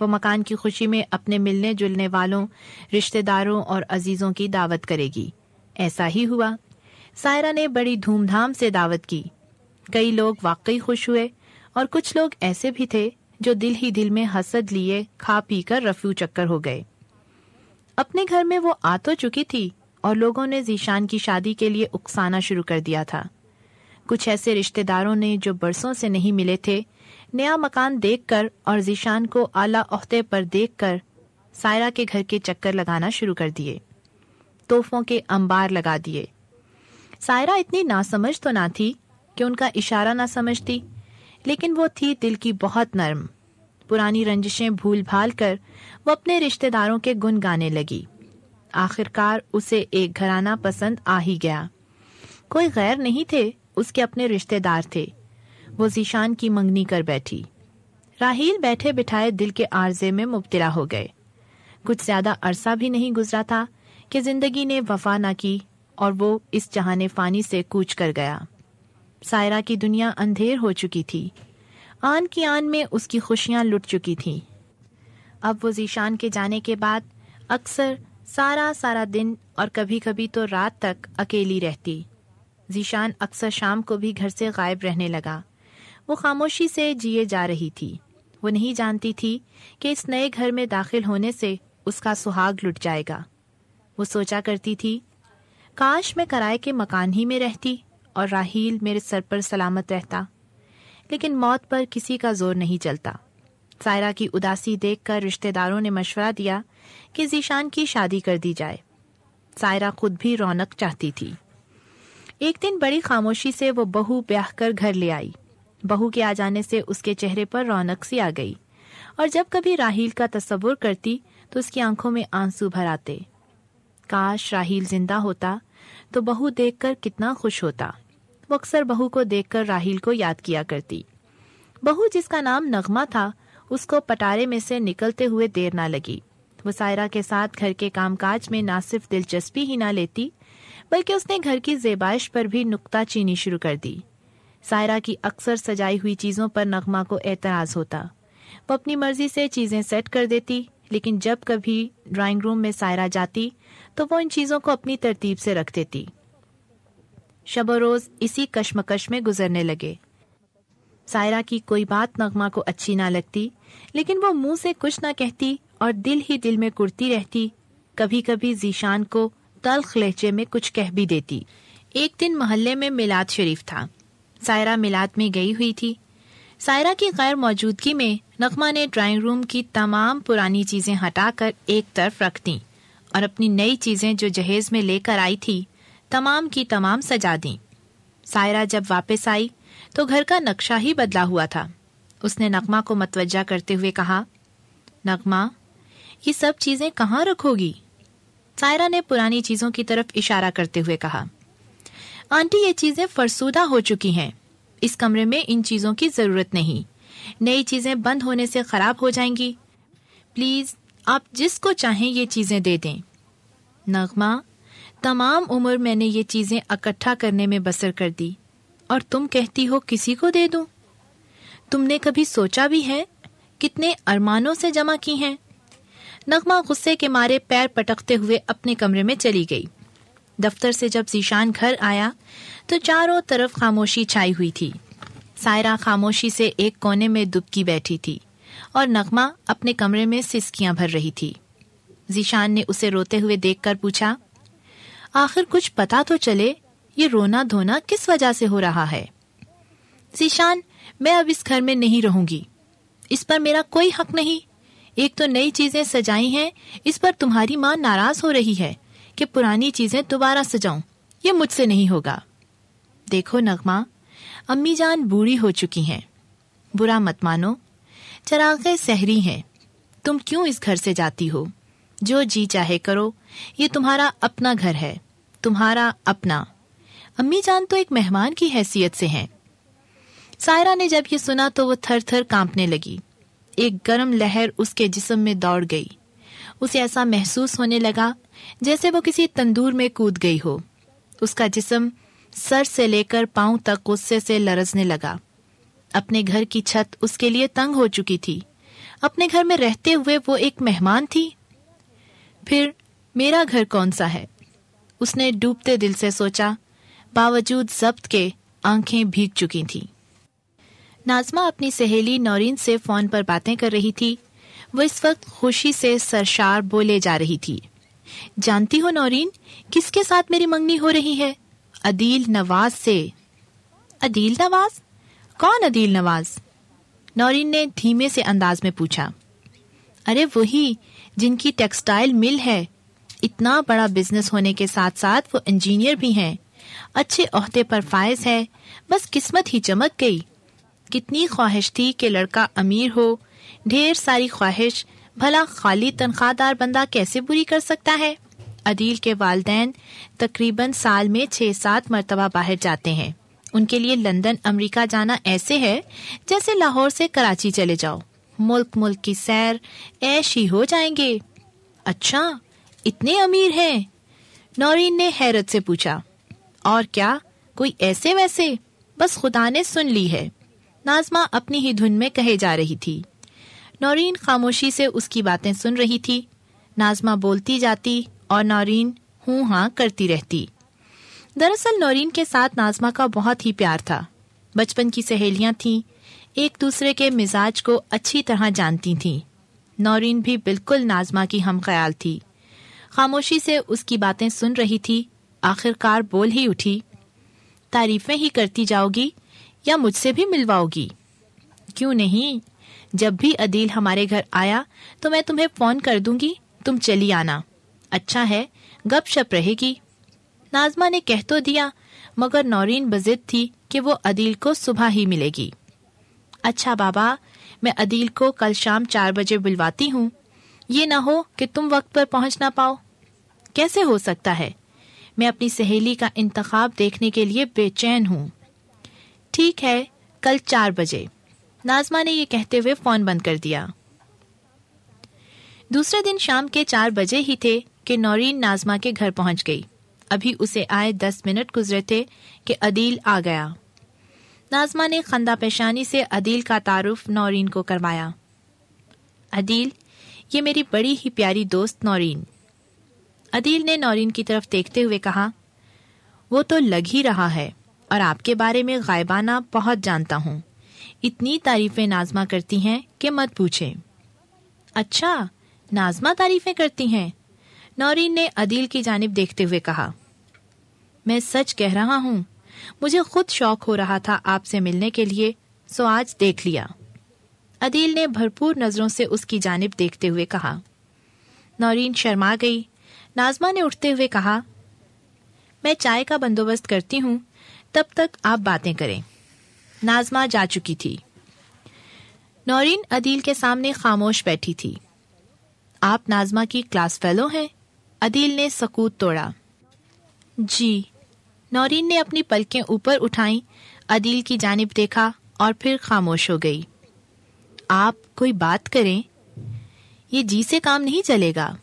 Speaker 1: वो मकान की खुशी में अपने मिलने जुलने वालों रिश्तेदारों और अजीजों की दावत करेगी ऐसा ही हुआ सायरा ने बड़ी धूमधाम से दावत की कई लोग वाकई खुश हुए और कुछ लोग ऐसे भी थे जो दिल ही दिल में हसद लिए खा पी कर रफ्यू चक्कर हो गए अपने घर में वो आ तो चुकी थी और लोगों ने जीशान की शादी के लिए उकसाना शुरू कर दिया था कुछ ऐसे रिश्तेदारों ने जो बरसों से नहीं मिले थे नया मकान देखकर और जीशान को आला अहदे पर देखकर सायरा के घर के चक्कर लगाना शुरू कर दिए तोहफों के अंबार लगा दिए सायरा इतनी नासमझ तो ना थी कि उनका इशारा ना समझती लेकिन वो थी दिल की बहुत नर्म पुरानी रंजिशें भूल भाल कर वो अपने रिश्तेदारों के गुन गाने लगी आखिरकार उसे एक घराना पसंद आ ही गया कोई गैर नहीं थे उसके अपने रिश्तेदार थे वो जीशान की मंगनी कर बैठी राहील बैठे बिठाए दिल के आर्जे में मुबतला हो गए कुछ ज्यादा अरसा भी नहीं गुजरा था कि जिंदगी ने वफा ना की और वो इस जहाने फानी से कूच कर गया सायरा की दुनिया अंधेर हो चुकी थी आन की आन में उसकी खुशियां लुट चुकी थीं अब वो जीशान के जाने के बाद अक्सर सारा सारा दिन और कभी कभी तो रात तक अकेली रहती जीशान अक्सर शाम को भी घर से गायब रहने लगा वो खामोशी से जिए जा रही थी वो नहीं जानती थी कि इस नए घर में दाखिल होने से उसका सुहाग लुट जाएगा वो सोचा करती थी काश मैं कराए के मकान ही में रहती और राहील मेरे सर पर सलामत रहता लेकिन मौत पर किसी का जोर नहीं चलता सायरा की उदासी देखकर रिश्तेदारों ने मशवरा दिया कि जीशान की शादी कर दी जाए सायरा खुद भी रौनक चाहती थी एक दिन बड़ी खामोशी से वो बहू ब्याह कर घर ले आई बहू के आ जाने से उसके चेहरे पर रौनक सी आ गई और जब कभी राहील का तस्वुर करती तो उसकी आंखों में आंसू भर आते काश राहील जिंदा होता तो बहू देखकर कितना खुश होता वो अक्सर बहू को देखकर राहील को याद किया करती बहू जिसका नाम नगमा था उसको पटारे में से निकलते हुए देर ना लगी वो सायरा के साथ घर के कामकाज में ना सिर्फ दिलचस्पी ही ना लेती बल्कि उसने घर की जेबाइश पर भी नुकताचीनी शुरू कर दी सायरा की अक्सर सजाई हुई चीज़ों पर नगमा को एतराज़ होता वो अपनी मर्जी से चीज़ें सेट कर देती लेकिन जब कभी ड्राइंग रूम में सायरा जाती तो वो इन चीज़ों को अपनी तरतीब से रख देती शब रोज़ इसी कश्मकश में गुजरने लगे सायरा की कोई बात नगमा को अच्छी ना लगती लेकिन वो मुंह से कुछ ना कहती और दिल ही दिल में कुर्ती रहती कभी कभी जीशान को तलख लहजे में कुछ कह भी देती एक दिन मोहल्ले में मिलाद शरीफ था सायरा मिलाद में गई हुई थी सायरा की गैर मौजूदगी में नकमा ने ड्राइंग रूम की तमाम पुरानी चीज़ें हटाकर एक तरफ रख दी और अपनी नई चीज़ें जो जहेज में लेकर आई थी तमाम की तमाम सजा दी सायरा जब वापस आई तो घर का नक्शा ही बदला हुआ था उसने नकमा को मतवजा करते हुए कहा नकमा ये सब चीज़ें कहाँ रखोगी सायरा ने पुरानी चीज़ों की तरफ इशारा करते हुए कहा आंटी ये चीजें फरसूदा हो चुकी हैं इस कमरे में इन चीजों की जरूरत नहीं नई चीजें बंद होने से खराब हो जाएंगी प्लीज आप जिसको चाहें ये चीजें दे दें नगमा तमाम उम्र मैंने ये चीजें इकट्ठा करने में बसर कर दी और तुम कहती हो किसी को दे दूं तुमने कभी सोचा भी है कितने अरमानों से जमा की हैं नगमा गुस्से के मारे पैर पटकते हुए अपने कमरे में चली गई दफ्तर से जब जीशान घर आया तो चारों तरफ खामोशी छाई हुई थी सायरा खामोशी से एक कोने में दुबकी बैठी थी और नगमा अपने कमरे में सिसकियां भर रही थी जीशान ने उसे रोते हुए देखकर पूछा आखिर कुछ पता तो चले ये रोना धोना किस वजह से हो रहा है जीशान मैं अब इस घर में नहीं रहूंगी इस पर मेरा कोई हक नहीं एक तो नई चीजें सजाई हैं इस पर तुम्हारी माँ नाराज हो रही है कि पुरानी चीजें दोबारा सजाऊं ये मुझसे नहीं होगा देखो नगमा अम्मी जान बूढ़ी हो चुकी हैं बुरा मत मानो चराग सहरी हैं तुम क्यों इस घर से जाती हो जो जी चाहे करो ये तुम्हारा अपना घर है तुम्हारा अपना अम्मी जान तो एक मेहमान की हैसियत से हैं सायरा ने जब ये सुना तो वो थर थर कांपने लगी एक गर्म लहर उसके जिस्म में दौड़ गई उसे ऐसा महसूस होने लगा जैसे वो किसी तंदूर में कूद गई हो उसका जिसम सर से लेकर पांव तक गुस्से से लरजने लगा अपने घर की छत उसके लिए तंग हो चुकी थी अपने घर में रहते हुए वो एक मेहमान थी फिर मेरा घर कौन सा है उसने डूबते दिल से सोचा बावजूद जब्त के आंखें भीग चुकी थी नाजमा अपनी सहेली नौरीन से फोन पर बातें कर रही थी वो इस वक्त खुशी से सरशार बोले जा रही थी जानती हो नौरीन किसके साथ मेरी मंगनी हो रही है अदील नवाज से अदील नवाज कौन अदील नवाज नौरीन ने धीमे से अंदाज में पूछा अरे वही जिनकी टेक्सटाइल मिल है इतना बड़ा बिजनेस होने के साथ साथ वो इंजीनियर भी हैं अच्छे अहदे पर फायज है बस किस्मत ही चमक गई कितनी ख्वाहिश थी कि लड़का अमीर हो ढेर सारी ख्वाहिश भला खाली तनख्वाहदार बंदा कैसे बुरी कर सकता है अदील के वालदेन तकरीबन साल में छह सात मरतबा बाहर जाते हैं उनके लिए लंदन अमेरिका जाना ऐसे है जैसे लाहौर से कराची चले जाओ मुल्क मुल्क की सैर ऐश ही हो जाएंगे अच्छा इतने अमीर हैं नौरीन ने हैरत से पूछा और क्या कोई ऐसे वैसे बस खुदा ने सुन ली है नाजमा अपनी ही धुन में कहे जा रही थी नौरीन खामोशी से उसकी बातें सुन रही थी नाजमा बोलती जाती और नौरीन हूँ हाँ करती रहती दरअसल नौरीन के साथ नाजमा का बहुत ही प्यार था बचपन की सहेलियां थीं एक दूसरे के मिजाज को अच्छी तरह जानती थीं नौरीन भी बिल्कुल नाजमा की हम ख्याल थी खामोशी से उसकी बातें सुन रही थी आखिरकार बोल ही उठी तारीफें ही करती जाओगी या मुझसे भी मिलवाओगी क्यों नहीं जब भी अदील हमारे घर आया तो मैं तुम्हें फोन कर दूंगी तुम चली आना अच्छा है गपशप रहेगी नाजमा ने कह तो दिया मगर नौरीन बजिद थी कि वो अदील को सुबह ही मिलेगी अच्छा बाबा मैं अदील को कल शाम चार बजे बुलवाती हूँ ये ना हो कि तुम वक्त पर पहुंच ना पाओ कैसे हो सकता है मैं अपनी सहेली का इंतखाब देखने के लिए बेचैन हूँ ठीक है कल चार बजे नाजमा ने यह कहते हुए फोन बंद कर दिया दूसरे दिन शाम के चार बजे ही थे कि नौरीन नाजमा के घर पहुंच गई अभी उसे आए दस मिनट गुजरे थे कि अदील आ गया नाजमा ने खंदा पेशानी से अदील का तारुफ नौरीन को करवाया अदील ये मेरी बड़ी ही प्यारी दोस्त नौरीन अदील ने नौरीन की तरफ देखते हुए कहा वो तो लग ही रहा है और आपके बारे में गायबाना बहुत जानता हूँ इतनी तारीफें नाजमा करती हैं कि मत पूछे अच्छा नाजमा तारीफें करती हैं नौरीन ने अदील की जानब देखते हुए कहा मैं सच कह रहा हूं मुझे खुद शौक हो रहा था आपसे मिलने के लिए सो आज देख लिया अदील ने भरपूर नजरों से उसकी जानब देखते हुए कहा नौरीन शर्मा गई नाजमा ने उठते हुए कहा मैं चाय का बंदोबस्त करती हूं तब तक आप बातें करें नाजमा जा चुकी थी नौरीन अदील के सामने खामोश बैठी थी आप नाजमा की क्लास फेलो हैं अदील ने सकूत तोड़ा जी नौरीन ने अपनी पलकें ऊपर उठाई अदील की जानब देखा और फिर खामोश हो गई आप कोई बात करें ये जी से काम नहीं चलेगा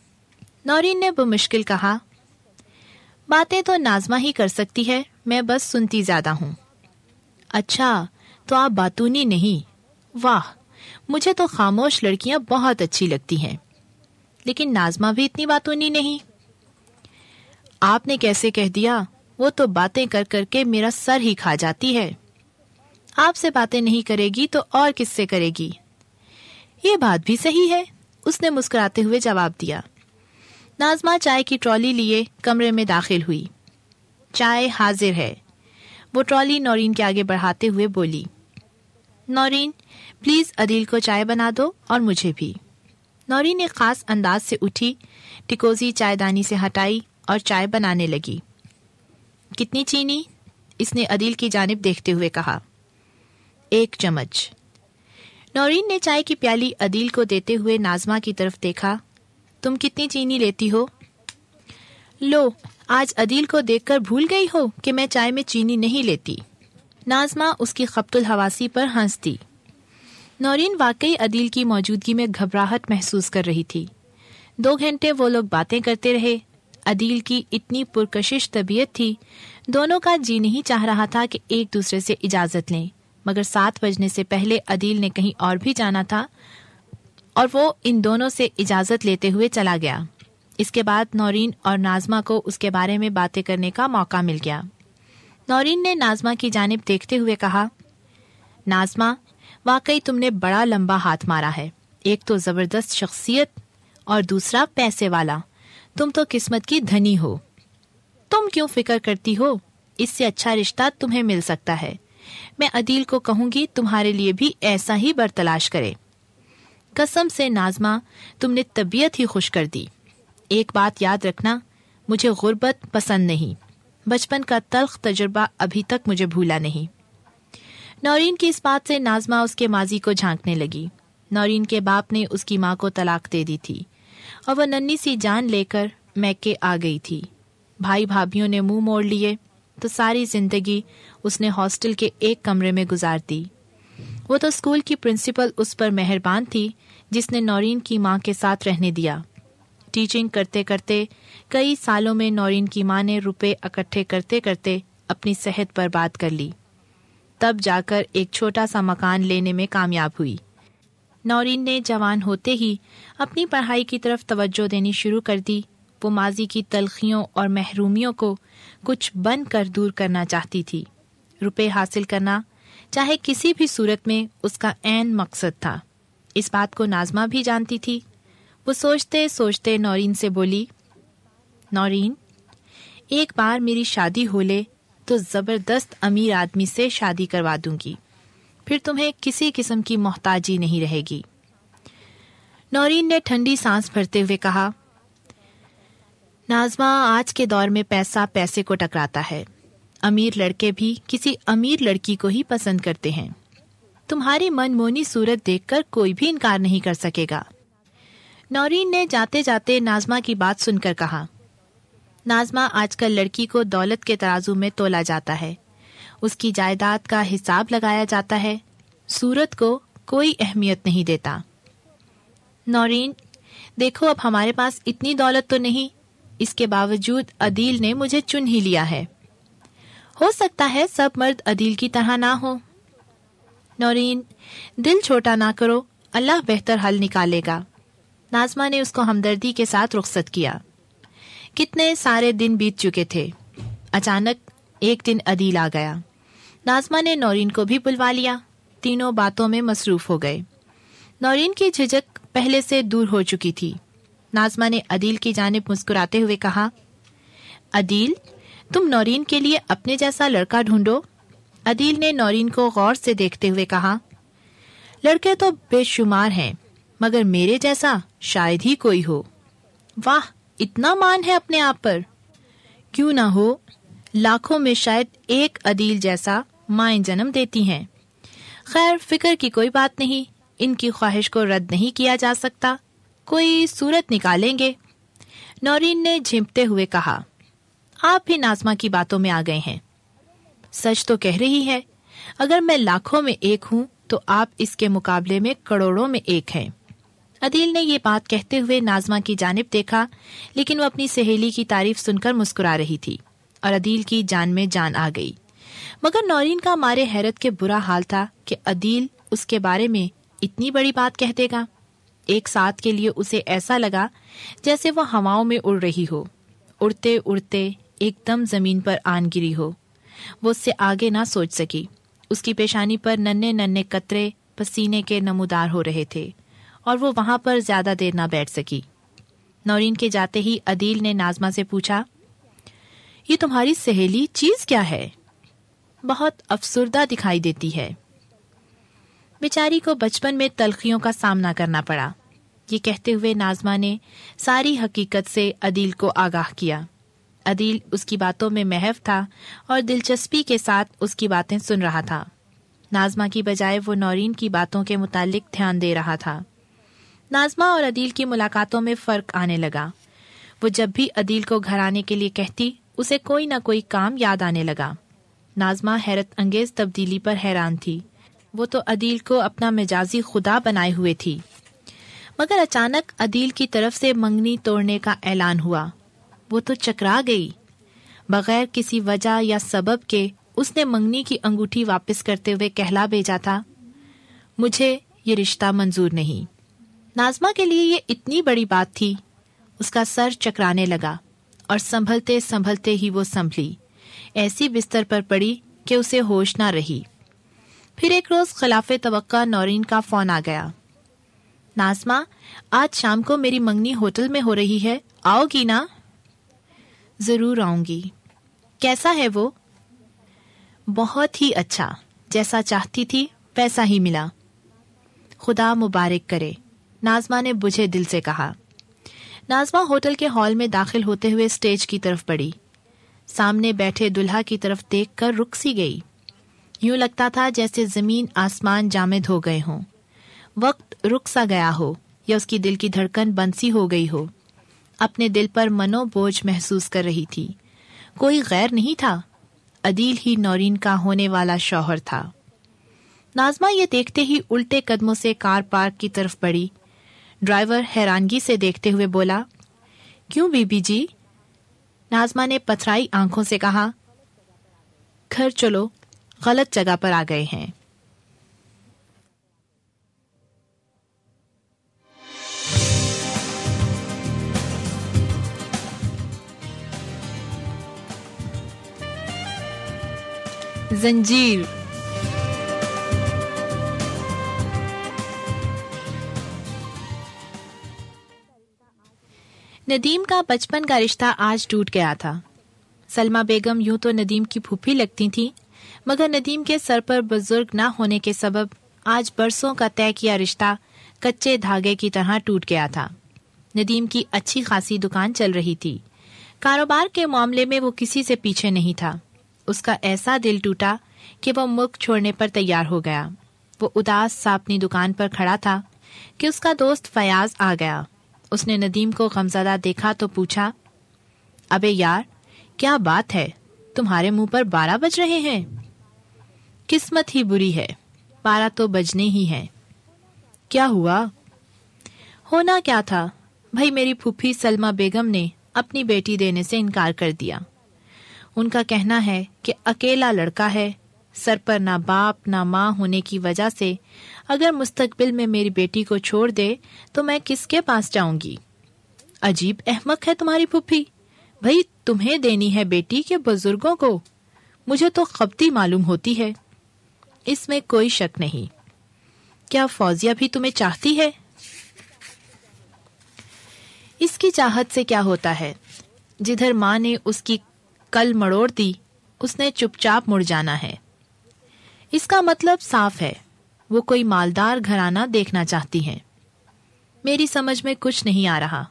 Speaker 1: नौरीन ने बमुश्किल कहा बातें तो नाजमा ही कर सकती है मैं बस सुनती ज्यादा हूं अच्छा तो आप बातूनी नहीं वाह मुझे तो खामोश लड़कियां बहुत अच्छी लगती हैं लेकिन नाजमा भी इतनी बातूनी नहीं आपने कैसे कह दिया वो तो बातें कर करके मेरा सर ही खा जाती है आपसे बातें नहीं करेगी तो और किससे करेगी ये बात भी सही है उसने मुस्कुराते हुए जवाब दिया नाजमा चाय की ट्रॉली लिए कमरे में दाखिल हुई चाय हाजिर है वो ट्रॉली नौरीन के आगे बढ़ाते हुए बोली नौरीन प्लीज अदील को चाय बना दो और मुझे भी नौरीन एक खास अंदाज से उठी टिकोजी चायदानी से हटाई और चाय बनाने लगी कितनी चीनी इसने अदील की जानब देखते हुए कहा एक चम्मच नौरीन ने चाय की प्याली अदील को देते हुए नाजमा की तरफ देखा तुम कितनी चीनी लेती हो लो आज अदील को देखकर भूल गई हो कि मैं चाय में चीनी नहीं लेती नाजमा उसकी खपतुल हवासी पर हंसती नौरीन वाकई अदील की मौजूदगी में घबराहट महसूस कर रही थी दो घंटे वो लोग बातें करते रहे अदील की इतनी पुरकशिश तबीयत थी दोनों का जी नहीं चाह रहा था कि एक दूसरे से इजाजत लें मगर सात बजने से पहले अदील ने कहीं और भी जाना था और वो इन दोनों से इजाजत लेते हुए चला गया इसके बाद नौरीन और नाजमा को उसके बारे में बातें करने का मौका मिल गया नौरीन ने नाजमा की जानब देखते हुए कहा नाजमा वाकई तुमने बड़ा लंबा हाथ मारा है एक तो ज़बरदस्त शख्सियत और दूसरा पैसे वाला तुम तो किस्मत की धनी हो तुम क्यों फिक्र करती हो इससे अच्छा रिश्ता तुम्हें मिल सकता है मैं अदील को कहूंगी तुम्हारे लिए भी ऐसा ही बर्तलाश करे कसम से नाजमा तुमने तबीयत ही खुश कर दी एक बात याद रखना मुझे गुर्बत पसंद नहीं बचपन का तल्ख तजुर्बा अभी तक मुझे भूला नहीं नौरीन की इस बात से नाजमा उसके माजी को झांकने लगी नौरीन के बाप ने उसकी माँ को तलाक दे दी थी और वह नन्ही सी जान लेकर मैके आ गई थी भाई भाभीियों ने मुंह मोड़ लिए तो सारी जिंदगी उसने हॉस्टल के एक कमरे में गुजार दी वो तो स्कूल की प्रिंसिपल उस पर मेहरबान थी जिसने नौरीन की माँ के साथ रहने दिया टीचिंग करते करते कई सालों में नौरीन की माँ ने रुपए इकट्ठे करते करते अपनी सेहत पर बात कर ली तब जाकर एक छोटा सा मकान लेने में कामयाब हुई नौरीन ने जवान होते ही अपनी पढ़ाई की तरफ तवज्जो देनी शुरू कर दी वो माजी की तलखियों और महरूमियों को कुछ बन कर दूर करना चाहती थी रुपए हासिल करना चाहे किसी भी सूरत में उसका एन मकसद था इस बात को नाजमा भी जानती थी वो सोचते सोचते नौरीन से बोली नौरीन एक बार मेरी शादी हो ले तो ज़बरदस्त अमीर आदमी से शादी करवा दूंगी फिर तुम्हें किसी किस्म की मोहताजी नहीं रहेगी नौरीन ने ठंडी सांस भरते हुए कहा नाजमा आज के दौर में पैसा पैसे को टकराता है अमीर लड़के भी किसी अमीर लड़की को ही पसंद करते हैं तुम्हारी मनमोनी सूरत देखकर कोई भी इनकार नहीं कर सकेगा नौरीन ने जाते जाते नाजमा की बात सुनकर कहा नाजमा आजकल लड़की को दौलत के तराजू में तोला जाता है उसकी जायदाद का हिसाब लगाया जाता है सूरत को कोई अहमियत नहीं देता नौरीन देखो अब हमारे पास इतनी दौलत तो नहीं इसके बावजूद अदील ने मुझे चुन ही लिया है हो सकता है सब मर्द अदील की तरह ना हो नौरीन दिल छोटा ना करो अल्लाह बेहतर हल निकालेगा नाजमा ने उसको हमदर्दी के साथ रुख्सत किया कितने सारे दिन बीत चुके थे अचानक एक दिन अदील आ गया नाजमा ने नौरीन को भी बुलवा लिया तीनों बातों में मसरूफ हो गए नौरीन की झिझक पहले से दूर हो चुकी थी नाजमा ने अदील की जानब मुस्कुराते हुए कहा अदील तुम नौरीन के लिए अपने जैसा लड़का ढूंढो अदील ने नौरीन को गौर से देखते हुए कहा लड़के तो बेशुमार हैं मगर मेरे जैसा शायद ही कोई हो वाह इतना मान है अपने आप पर क्यों ना हो लाखों में शायद एक अदील जैसा माए जन्म देती हैं खैर फिक्र की कोई बात नहीं इनकी ख्वाहिश को रद्द नहीं किया जा सकता कोई सूरत निकालेंगे नौरीन ने झिमते हुए कहा आप भी नाजमा की बातों में आ गए हैं सच तो कह रही है अगर मैं लाखों में एक हूँ तो आप इसके मुकाबले में करोड़ों में एक हैं अदील ने ये बात कहते हुए नाजमा की जानब देखा लेकिन वो अपनी सहेली की तारीफ सुनकर मुस्कुरा रही थी और अदील की जान में जान आ गई मगर नौरीन का मारे हैरत के बुरा हाल था कि अदील उसके बारे में इतनी बड़ी बात कह देगा एक साथ के लिए उसे ऐसा लगा जैसे वह हवाओं में उड़ रही हो उड़ते उड़ते एकदम जमीन पर आन गिरी हो वो उससे आगे ना सोच सकी उसकी पेशानी पर नन्हे नन्हे कतरे पसीने के नमोदार हो रहे थे और वो वहां पर ज्यादा देर ना बैठ सकी नौरीन के जाते ही अदील ने नाजमा से पूछा ये तुम्हारी सहेली चीज क्या है बहुत अफसरदा दिखाई देती है बेचारी को बचपन में तलखियों का सामना करना पड़ा ये कहते हुए नाजमा ने सारी हकीकत से अदील को आगाह किया अदील उसकी बातों में महव था और दिलचस्पी के साथ उसकी बातें सुन रहा था नाजमा की बजाय वो नौरीन की बातों के मुतालिक ध्यान दे रहा था नाजमा और अदील की मुलाकातों में फर्क आने लगा वो जब भी अदील को घर आने के लिए कहती उसे कोई ना कोई काम याद आने लगा नाजमा हैरत अंगेज तब्दीली पर हैरान थी वो तो अदील को अपना मिजाजी खुदा बनाए हुए थी मगर अचानक अदील की तरफ से मंगनी तोड़ने का ऐलान हुआ वो तो चकरा गई बगैर किसी वजह या सबब के उसने मंगनी की अंगूठी वापस करते हुए कहला भेजा था मुझे ये रिश्ता मंजूर नहीं नाजमा के लिए ये इतनी बड़ी बात थी उसका सर चकराने लगा और संभलते संभलते ही वो संभली ऐसी बिस्तर पर पड़ी कि उसे होश ना रही फिर एक रोज खिलाफ तो नौरीन का फोन आ गया नाजमा आज शाम को मेरी मंगनी होटल में हो रही है आओगी ना जरूर आऊंगी कैसा है वो बहुत ही अच्छा जैसा चाहती थी वैसा ही मिला खुदा मुबारक करे नाजमा ने बुझे दिल से कहा नाजमा होटल के हॉल में दाखिल होते हुए स्टेज की तरफ बढ़ी सामने बैठे दुल्हा की तरफ देख कर रुक सी गई यूं लगता था जैसे जमीन आसमान जामिद हो गए हों वक्त रुक सा गया हो या उसकी दिल की धड़कन बंसी हो गई हो अपने दिल पर मनोबोझ महसूस कर रही थी कोई गैर नहीं था अदील ही नौरीन का होने वाला शौहर था नाजमा ये देखते ही उल्टे कदमों से कार पार्क की तरफ बढ़ी ड्राइवर हैरानगी से देखते हुए बोला क्यों बीबी जी नाजमा ने पथराई आंखों से कहा घर चलो गलत जगह पर आ गए हैं जंजीर नदीम का बचपन का रिश्ता आज टूट गया था सलमा बेगम यूं तो नदीम की फूफी लगती थी मगर नदीम के सर पर बुजुर्ग ना होने के सबब आज बरसों का तय किया रिश्ता कच्चे धागे की तरह टूट गया था नदीम की अच्छी खासी दुकान चल रही थी कारोबार के मामले में वो किसी से पीछे नहीं था उसका ऐसा दिल टूटा कि वो मुख छोड़ने पर तैयार हो गया वो उदास सा अपनी दुकान पर खड़ा था कि उसका दोस्त फयाज आ गया उसने नदीम को गमजदा देखा तो पूछा अबे यार क्या बात है तुम्हारे मुंह पर बारह बज रहे हैं किस्मत ही बुरी है बारह तो बजने ही हैं क्या हुआ होना क्या था भाई मेरी फूफी सलमा बेगम ने अपनी बेटी देने से इनकार कर दिया उनका कहना है कि अकेला लड़का है सर पर ना बाप ना माँ होने की वजह से अगर मुस्तकबिल में मेरी बेटी को छोड़ दे तो मैं किसके पास जाऊंगी अजीब अहमक है तुम्हारी पुप्पी भाई तुम्हें देनी है बेटी के बुजुर्गों को मुझे तो खपती मालूम होती है इसमें कोई शक नहीं क्या फौजिया भी तुम्हें चाहती है इसकी चाहत से क्या होता है जिधर माँ ने उसकी कल मड़ोड़ दी उसने चुपचाप मुड़ जाना है इसका मतलब साफ है वो कोई मालदार घराना देखना चाहती हैं मेरी समझ में कुछ नहीं आ रहा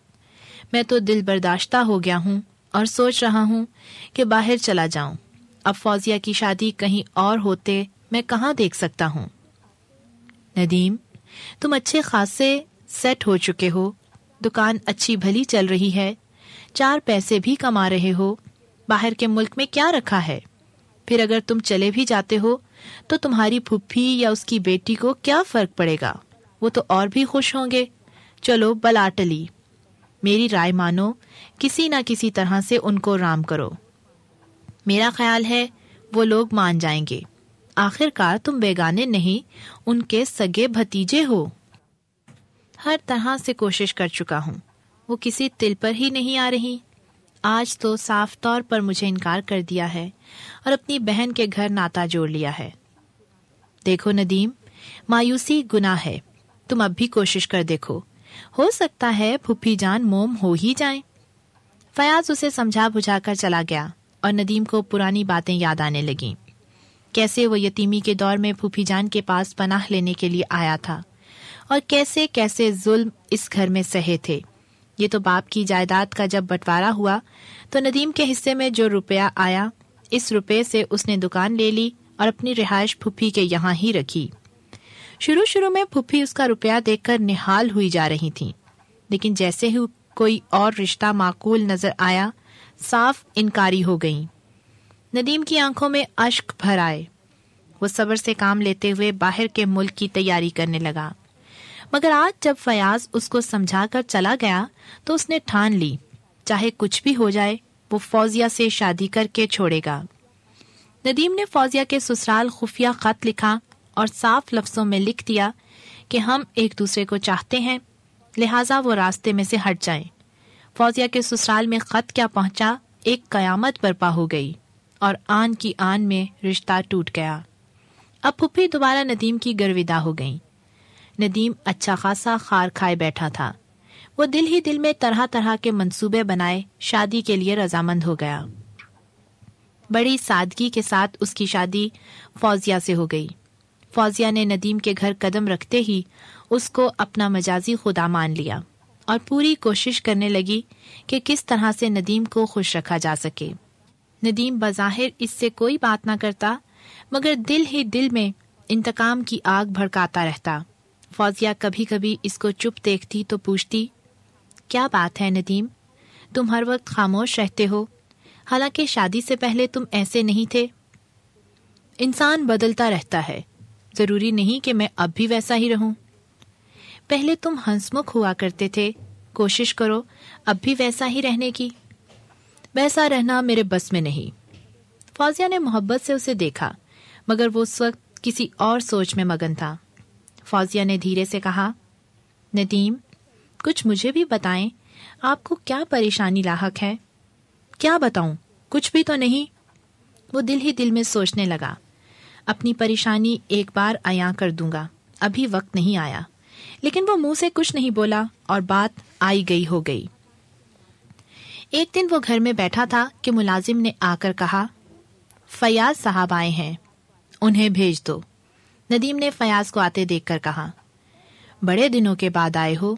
Speaker 1: मैं तो दिल बर्दाश्ता हो गया हूं और सोच रहा हूं कि बाहर चला जाऊं अब फौजिया की शादी कहीं और होते मैं कहाँ देख सकता हूं नदीम तुम अच्छे खासे सेट हो चुके हो दुकान अच्छी भली चल रही है चार पैसे भी कमा रहे हो बाहर के मुल्क में क्या रखा है फिर अगर तुम चले भी जाते हो तो तुम्हारी फुप्फी या उसकी बेटी को क्या फर्क पड़ेगा वो तो और भी खुश होंगे चलो बलाटली मेरी राय मानो किसी ना किसी तरह से उनको राम करो मेरा ख्याल है वो लोग मान जाएंगे आखिरकार तुम बेगाने नहीं उनके सगे भतीजे हो हर तरह से कोशिश कर चुका हूँ वो किसी तिल पर ही नहीं आ रही आज तो साफ तौर पर मुझे इनकार कर दिया है और अपनी बहन के घर नाता जोड़ लिया है देखो नदीम मायूसी गुना है तुम अब भी कोशिश कर देखो हो सकता है फुफी जान मोम हो ही जाए फयाज उसे समझा बुझाकर चला गया और नदीम को पुरानी बातें याद आने लगी कैसे वो यतीमी के दौर में फूफी जान के पास पनाह लेने के लिए आया था और कैसे कैसे जुल्म इस घर में सहे थे ये तो बाप की जायदाद का जब बंटवारा हुआ तो नदीम के हिस्से में जो रुपया आया इस रुपए से उसने दुकान ले ली और अपनी रिहायश फुफी के यहाँ ही रखी शुरू शुरू में फुफी उसका रुपया देखकर निहाल हुई जा रही थी लेकिन जैसे ही कोई और रिश्ता माकूल नजर आया साफ इनकारी हो गई नदीम की आंखों में अश्क भर आए वो सबर से काम लेते हुए बाहर के मुल्क की तैयारी करने लगा मगर आज जब फयाज उसको समझा कर चला गया तो उसने ठान ली चाहे कुछ भी हो जाए वो फौजिया से शादी करके छोड़ेगा नदीम ने फौजिया के ससुराल खुफिया खत लिखा और साफ लफ्जों में लिख दिया कि हम एक दूसरे को चाहते हैं लिहाजा वो रास्ते में से हट जाएं। फौजिया के ससुराल में खत क्या पहुंचा एक कयामत बर्पा हो गई और आन की आन में रिश्ता टूट गया अब फुप्पी दोबारा नदीम की गर्विदा हो गई नदीम अच्छा खासा खार खाए बैठा था वो दिल ही दिल में तरह तरह के मंसूबे बनाए शादी के लिए रजामंद हो गया बड़ी सादगी के साथ उसकी शादी फौजिया से हो गई फौजिया ने नदीम के घर कदम रखते ही उसको अपना मजाजी खुदा मान लिया और पूरी कोशिश करने लगी कि किस तरह से नदीम को खुश रखा जा सके नदीम बज़ाहिर इससे कोई बात ना करता मगर दिल ही दिल में इंतकाम की आग भड़काता रहता फौजिया कभी कभी इसको चुप देखती तो पूछती क्या बात है नदीम तुम हर वक्त खामोश रहते हो हालांकि शादी से पहले तुम ऐसे नहीं थे इंसान बदलता रहता है ज़रूरी नहीं कि मैं अब भी वैसा ही रहूं। पहले तुम हंसमुख हुआ करते थे कोशिश करो अब भी वैसा ही रहने की वैसा रहना मेरे बस में नहीं फौजिया ने मोहब्बत से उसे देखा मगर वो उस वक्त किसी और सोच में मगन था फौजिया ने धीरे से कहा नदीम कुछ मुझे भी बताएं आपको क्या परेशानी लाक है क्या बताऊं कुछ भी तो नहीं वो दिल ही दिल में सोचने लगा अपनी परेशानी एक बार आया कर दूंगा अभी वक्त नहीं आया लेकिन वो मुंह से कुछ नहीं बोला और बात आई गई हो गई एक दिन वो घर में बैठा था कि मुलाजिम ने आकर कहा फयाज साहब आए हैं उन्हें भेज दो नदीम ने फयाज को आते देखकर कहा बड़े दिनों के बाद आए हो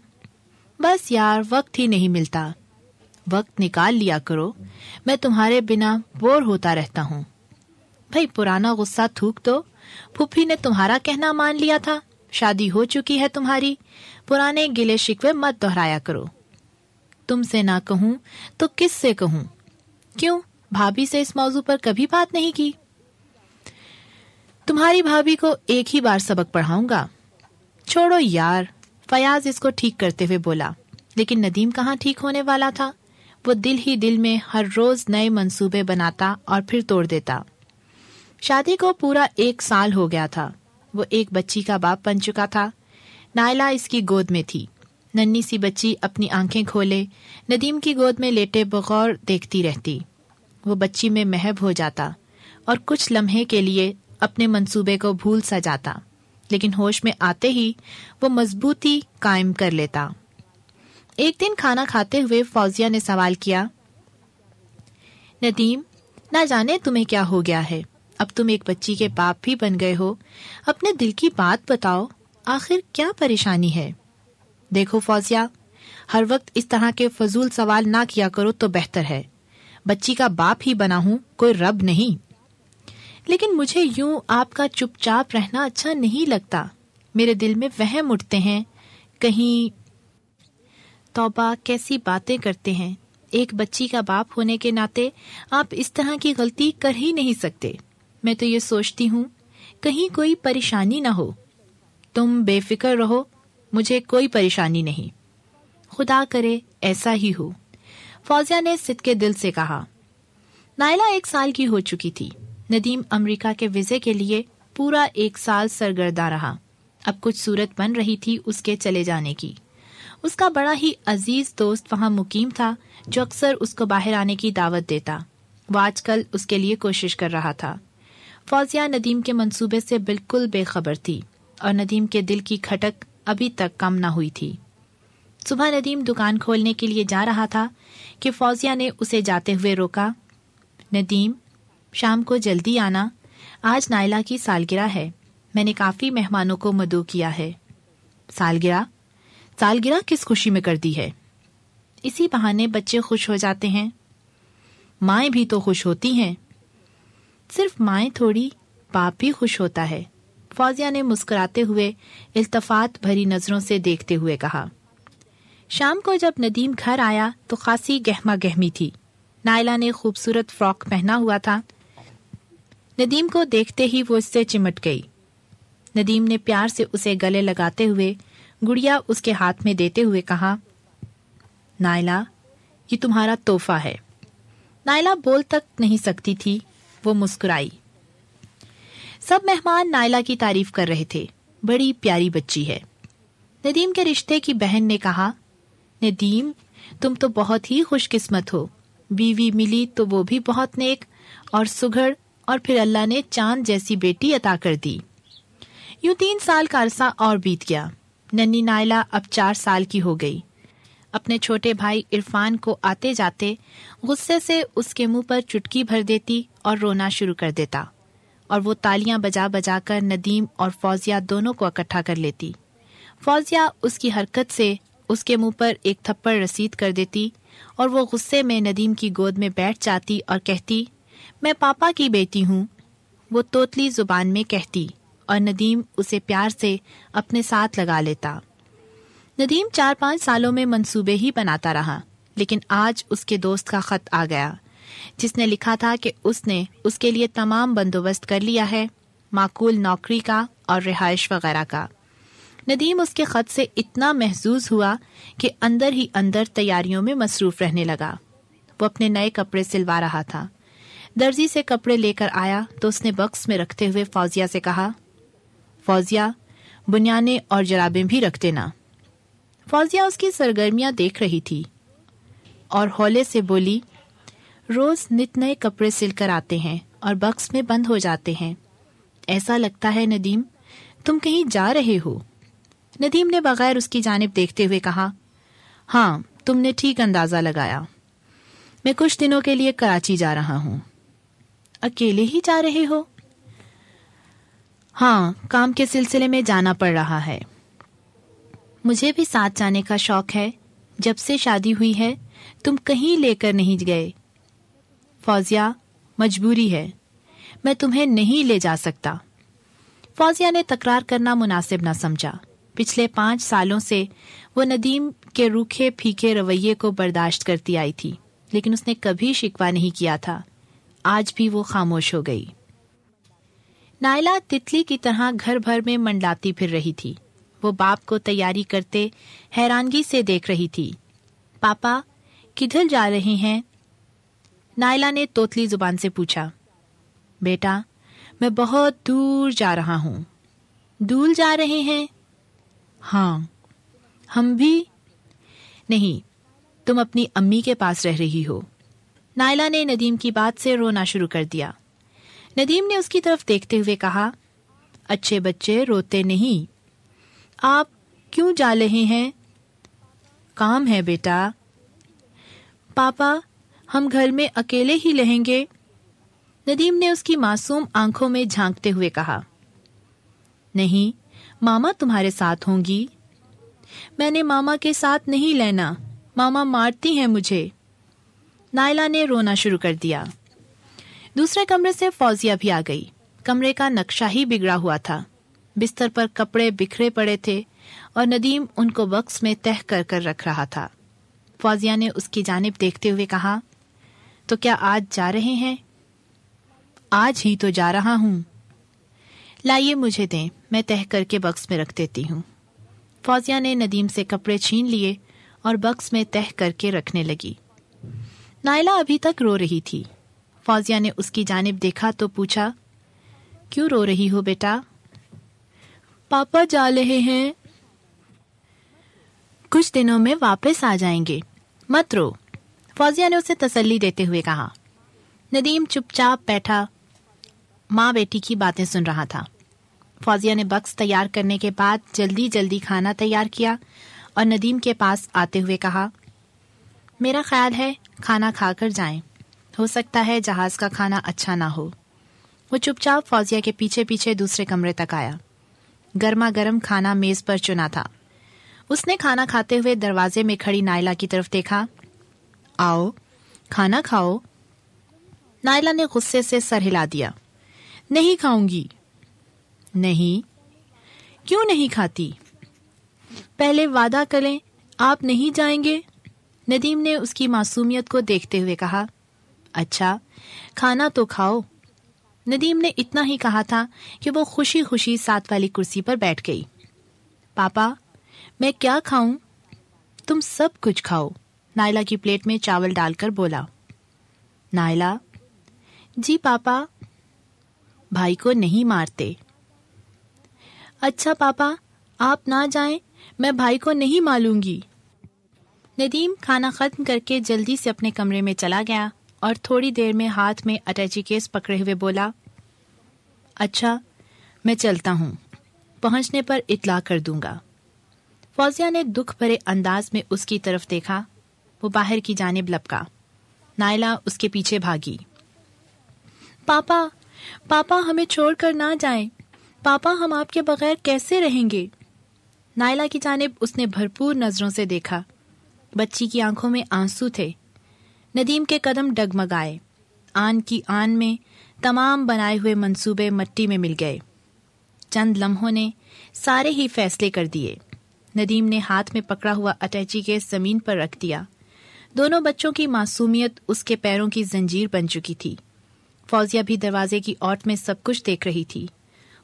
Speaker 1: बस यार वक्त ही नहीं मिलता वक्त निकाल लिया करो मैं तुम्हारे बिना बोर होता रहता हूँ भाई पुराना गुस्सा थूक दो फूफी ने तुम्हारा कहना मान लिया था शादी हो चुकी है तुम्हारी पुराने गिले शिकवे मत दोहराया करो तुमसे ना कहूं तो किस से कहूं क्यों भाभी से इस मौजू पर कभी बात नहीं की तुम्हारी भाभी को एक ही बार सबक पढ़ाऊंगा छोड़ो यार फयाज इसको ठीक करते हुए बोला लेकिन नदीम कहाँ ठीक होने वाला था वो दिल ही दिल में हर रोज नए मंसूबे बनाता और फिर तोड़ देता शादी को पूरा एक साल हो गया था वो एक बच्ची का बाप बन चुका था नायला इसकी गोद में थी नन्ही सी बच्ची अपनी आंखें खोले नदीम की गोद में लेटे बगौर देखती रहती वो बच्ची में महब हो जाता और कुछ लम्हे के लिए अपने मंसूबे को भूल सा जाता लेकिन होश में आते ही वो मजबूती कायम कर लेता एक दिन खाना खाते हुए फौजिया ने सवाल किया नदीम ना जाने तुम्हें क्या हो गया है अब तुम एक बच्ची के बाप भी बन गए हो अपने दिल की बात बताओ आखिर क्या परेशानी है देखो फौजिया हर वक्त इस तरह के फजूल सवाल ना किया करो तो बेहतर है बच्ची का बाप ही बना हूं कोई रब नहीं लेकिन मुझे यूं आपका चुपचाप रहना अच्छा नहीं लगता मेरे दिल में वह उठते हैं कहीं तौबा कैसी बातें करते हैं एक बच्ची का बाप होने के नाते आप इस तरह की गलती कर ही नहीं सकते मैं तो ये सोचती हूँ कहीं कोई परेशानी ना हो तुम बेफिक्र रहो मुझे कोई परेशानी नहीं खुदा करे ऐसा ही हो फौजिया ने सिद के दिल से कहा नायला एक साल की हो चुकी थी नदीम अमेरिका के विजे के लिए पूरा एक साल सरगर्दा रहा अब कुछ सूरत बन रही थी उसके चले जाने की उसका बड़ा ही अजीज दोस्त वहां मुकीम था जो अक्सर उसको बाहर आने की दावत देता वो आजकल उसके लिए कोशिश कर रहा था फौजिया नदीम के मंसूबे से बिल्कुल बेखबर थी और नदीम के दिल की खटक अभी तक कम ना हुई थी सुबह नदीम दुकान खोलने के लिए जा रहा था कि फौजिया ने उसे जाते हुए रोका नदीम शाम को जल्दी आना आज नायला की सालगिरह है मैंने काफी मेहमानों को मदो किया है सालगिरह सालगिरह किस खुशी में कर दी है इसी बहाने बच्चे खुश हो जाते हैं माए भी तो खुश होती हैं सिर्फ माए थोड़ी बाप भी खुश होता है फौजिया ने मुस्कुराते हुए इल्तफात भरी नजरों से देखते हुए कहा शाम को जब नदीम घर आया तो खासी गहमा गहमी थी नायला ने खूबसूरत फ्रॉक पहना हुआ था नदीम को देखते ही वो इससे चिमट गई नदीम ने प्यार से उसे गले लगाते हुए गुड़िया उसके हाथ में देते हुए कहा नायला ये तुम्हारा तोहफा है नायला बोल तक नहीं सकती थी वो मुस्कुराई सब मेहमान नायला की तारीफ कर रहे थे बड़ी प्यारी बच्ची है नदीम के रिश्ते की बहन ने कहा नदीम तुम तो बहुत ही खुशकिस्मत हो बीवी मिली तो वो भी बहुत नेक और सुघड़ और फिर अल्लाह ने चांद जैसी बेटी अता कर दी यूं तीन साल का अरसा और बीत गया नन्नी नायला अब चार साल की हो गई अपने छोटे भाई इरफान को आते जाते गुस्से से उसके मुंह पर चुटकी भर देती और रोना शुरू कर देता और वो तालियां बजा बजा कर नदीम और फौजिया दोनों को इकट्ठा कर लेती फौजिया उसकी हरकत से उसके मुंह पर एक थप्पड़ रसीद कर देती और वो गुस्से में नदीम की गोद में बैठ जाती और कहती मैं पापा की बेटी हूँ वो तोतली जुबान में कहती और नदीम उसे प्यार से अपने साथ लगा लेता नदीम चार पांच सालों में मंसूबे ही बनाता रहा लेकिन आज उसके दोस्त का खत आ गया जिसने लिखा था कि उसने उसके लिए तमाम बंदोबस्त कर लिया है माकूल नौकरी का और रिहायश वगैरह का नदीम उसके खत से इतना महसूस हुआ कि अंदर ही अंदर तैयारियों में मसरूफ रहने लगा वो अपने नए कपड़े सिलवा रहा था दर्जी से कपड़े लेकर आया तो उसने बक्स में रखते हुए फौजिया से कहा फौजिया बुनियाने और जराबें भी रख देना फौजिया उसकी सरगर्मियां देख रही थी और हौले से बोली रोज नित नए कपड़े सिलकर आते हैं और बक्स में बंद हो जाते हैं ऐसा लगता है नदीम तुम कहीं जा रहे हो नदीम ने बगैर उसकी जानब देखते हुए कहा हाँ तुमने ठीक अंदाजा लगाया मैं कुछ दिनों के लिए कराची जा रहा हूँ अकेले ही जा रहे हो हाँ काम के सिलसिले में जाना पड़ रहा है मुझे भी साथ जाने का शौक है जब से शादी हुई है तुम कहीं लेकर नहीं गए फौजिया मजबूरी है मैं तुम्हें नहीं ले जा सकता फौजिया ने तकरार करना मुनासिब ना समझा पिछले पांच सालों से वो नदीम के रूखे फीके रवैये को बर्दाश्त करती आई थी लेकिन उसने कभी शिकवा नहीं किया था आज भी वो खामोश हो गई नायला तितली की तरह घर भर में मंडलाती फिर रही थी वो बाप को तैयारी करते हैरानगी से देख रही थी पापा किधर जा रहे हैं नायला ने तोतली जुबान से पूछा बेटा मैं बहुत दूर जा रहा हूं दूर जा रहे हैं हाँ हम भी नहीं तुम अपनी अम्मी के पास रह रही हो नायला ने नदीम की बात से रोना शुरू कर दिया नदीम ने उसकी तरफ देखते हुए कहा अच्छे बच्चे रोते नहीं आप क्यों जा रहे हैं काम है बेटा पापा हम घर में अकेले ही रहेंगे नदीम ने उसकी मासूम आंखों में झांकते हुए कहा नहीं मामा तुम्हारे साथ होंगी मैंने मामा के साथ नहीं लेना मामा मारती हैं मुझे नायला ने रोना शुरू कर दिया दूसरे कमरे से फौजिया भी आ गई कमरे का नक्शा ही बिगड़ा हुआ था बिस्तर पर कपड़े बिखरे पड़े थे और नदीम उनको बक्स में तह कर कर रख रहा था फौजिया ने उसकी जानब देखते हुए कहा तो क्या आज जा रहे हैं आज ही तो जा रहा हूं लाइए मुझे दें मैं तह करके बक्स में रख देती हूँ फौजिया ने नदीम से कपड़े छीन लिए और बक्स में तह करके रखने लगी नायला अभी तक रो रही थी फौजिया ने उसकी जानब देखा तो पूछा क्यों रो रही हो बेटा पापा जा रहे हैं कुछ दिनों में वापस आ जाएंगे मत रो फौजिया ने उसे तसल्ली देते हुए कहा नदीम चुपचाप बैठा माँ बेटी की बातें सुन रहा था फौजिया ने बक्स तैयार करने के बाद जल्दी जल्दी खाना तैयार किया और नदीम के पास आते हुए कहा मेरा ख्याल है खाना खाकर जाएं। हो सकता है जहाज का खाना अच्छा ना हो वो चुपचाप फौजिया के पीछे पीछे दूसरे कमरे तक आया गर्मा गर्म खाना मेज पर चुना था उसने खाना खाते हुए दरवाजे में खड़ी नायला की तरफ देखा आओ खाना खाओ नायला ने गुस्से से सर हिला दिया नहीं खाऊंगी नहीं क्यों नहीं खाती पहले वादा करें आप नहीं जाएंगे नदीम ने उसकी मासूमियत को देखते हुए कहा अच्छा खाना तो खाओ नदीम ने इतना ही कहा था कि वो खुशी खुशी साथ वाली कुर्सी पर बैठ गई पापा मैं क्या खाऊं तुम सब कुछ खाओ नायला की प्लेट में चावल डालकर बोला नायला जी पापा भाई को नहीं मारते अच्छा पापा आप ना जाएं मैं भाई को नहीं मालूंगी नदीम खाना खत्म करके जल्दी से अपने कमरे में चला गया और थोड़ी देर में हाथ में अटैची केस पकड़े हुए बोला अच्छा मैं चलता हूँ पहुंचने पर इतला कर दूंगा फौजिया ने दुख भरे अंदाज में उसकी तरफ देखा वो बाहर की जानब लपका नायला उसके पीछे भागी पापा पापा हमें छोड़ कर ना जाए पापा हम आपके बगैर कैसे रहेंगे नायला की जानब उसने भरपूर नजरों से देखा बच्ची की आंखों में आंसू थे नदीम के कदम डगमगाए आन की आन में तमाम बनाए हुए मंसूबे मट्टी में मिल गए चंद लम्हों ने सारे ही फैसले कर दिए नदीम ने हाथ में पकड़ा हुआ अटैची के जमीन पर रख दिया दोनों बच्चों की मासूमियत उसके पैरों की जंजीर बन चुकी थी फौजिया भी दरवाजे की ओट में सब कुछ देख रही थी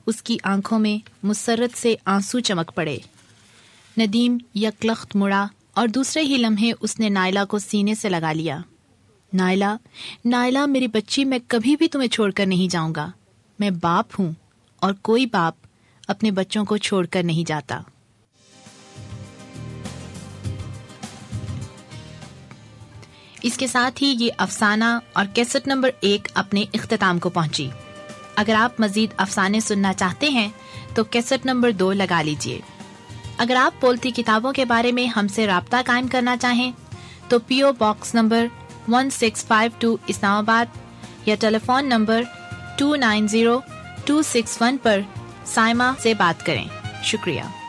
Speaker 1: उसकी आंखों में मुसरत से आंसू चमक पड़े नदीम यकलख्त मुड़ा और दूसरे ही लम्हे उसने नायला को सीने से लगा लिया नायला नायला मेरी बच्ची मैं कभी भी तुम्हें छोड़कर नहीं जाऊंगा मैं बाप हूं और कोई बाप अपने बच्चों को छोड़कर नहीं जाता इसके साथ ही ये अफसाना और कैसेट नंबर एक अपने अख्ताम को पहुंची अगर आप मजीद अफसाने सुनना चाहते हैं तो कैसेट नंबर दो लगा लीजिए अगर आप बोलती किताबों के बारे में हमसे रबता कायम करना चाहें तो पीओ बॉक्स नंबर 1652 इस्लामाबाद या टेलीफोन नंबर 290261 पर साइमा से बात करें शुक्रिया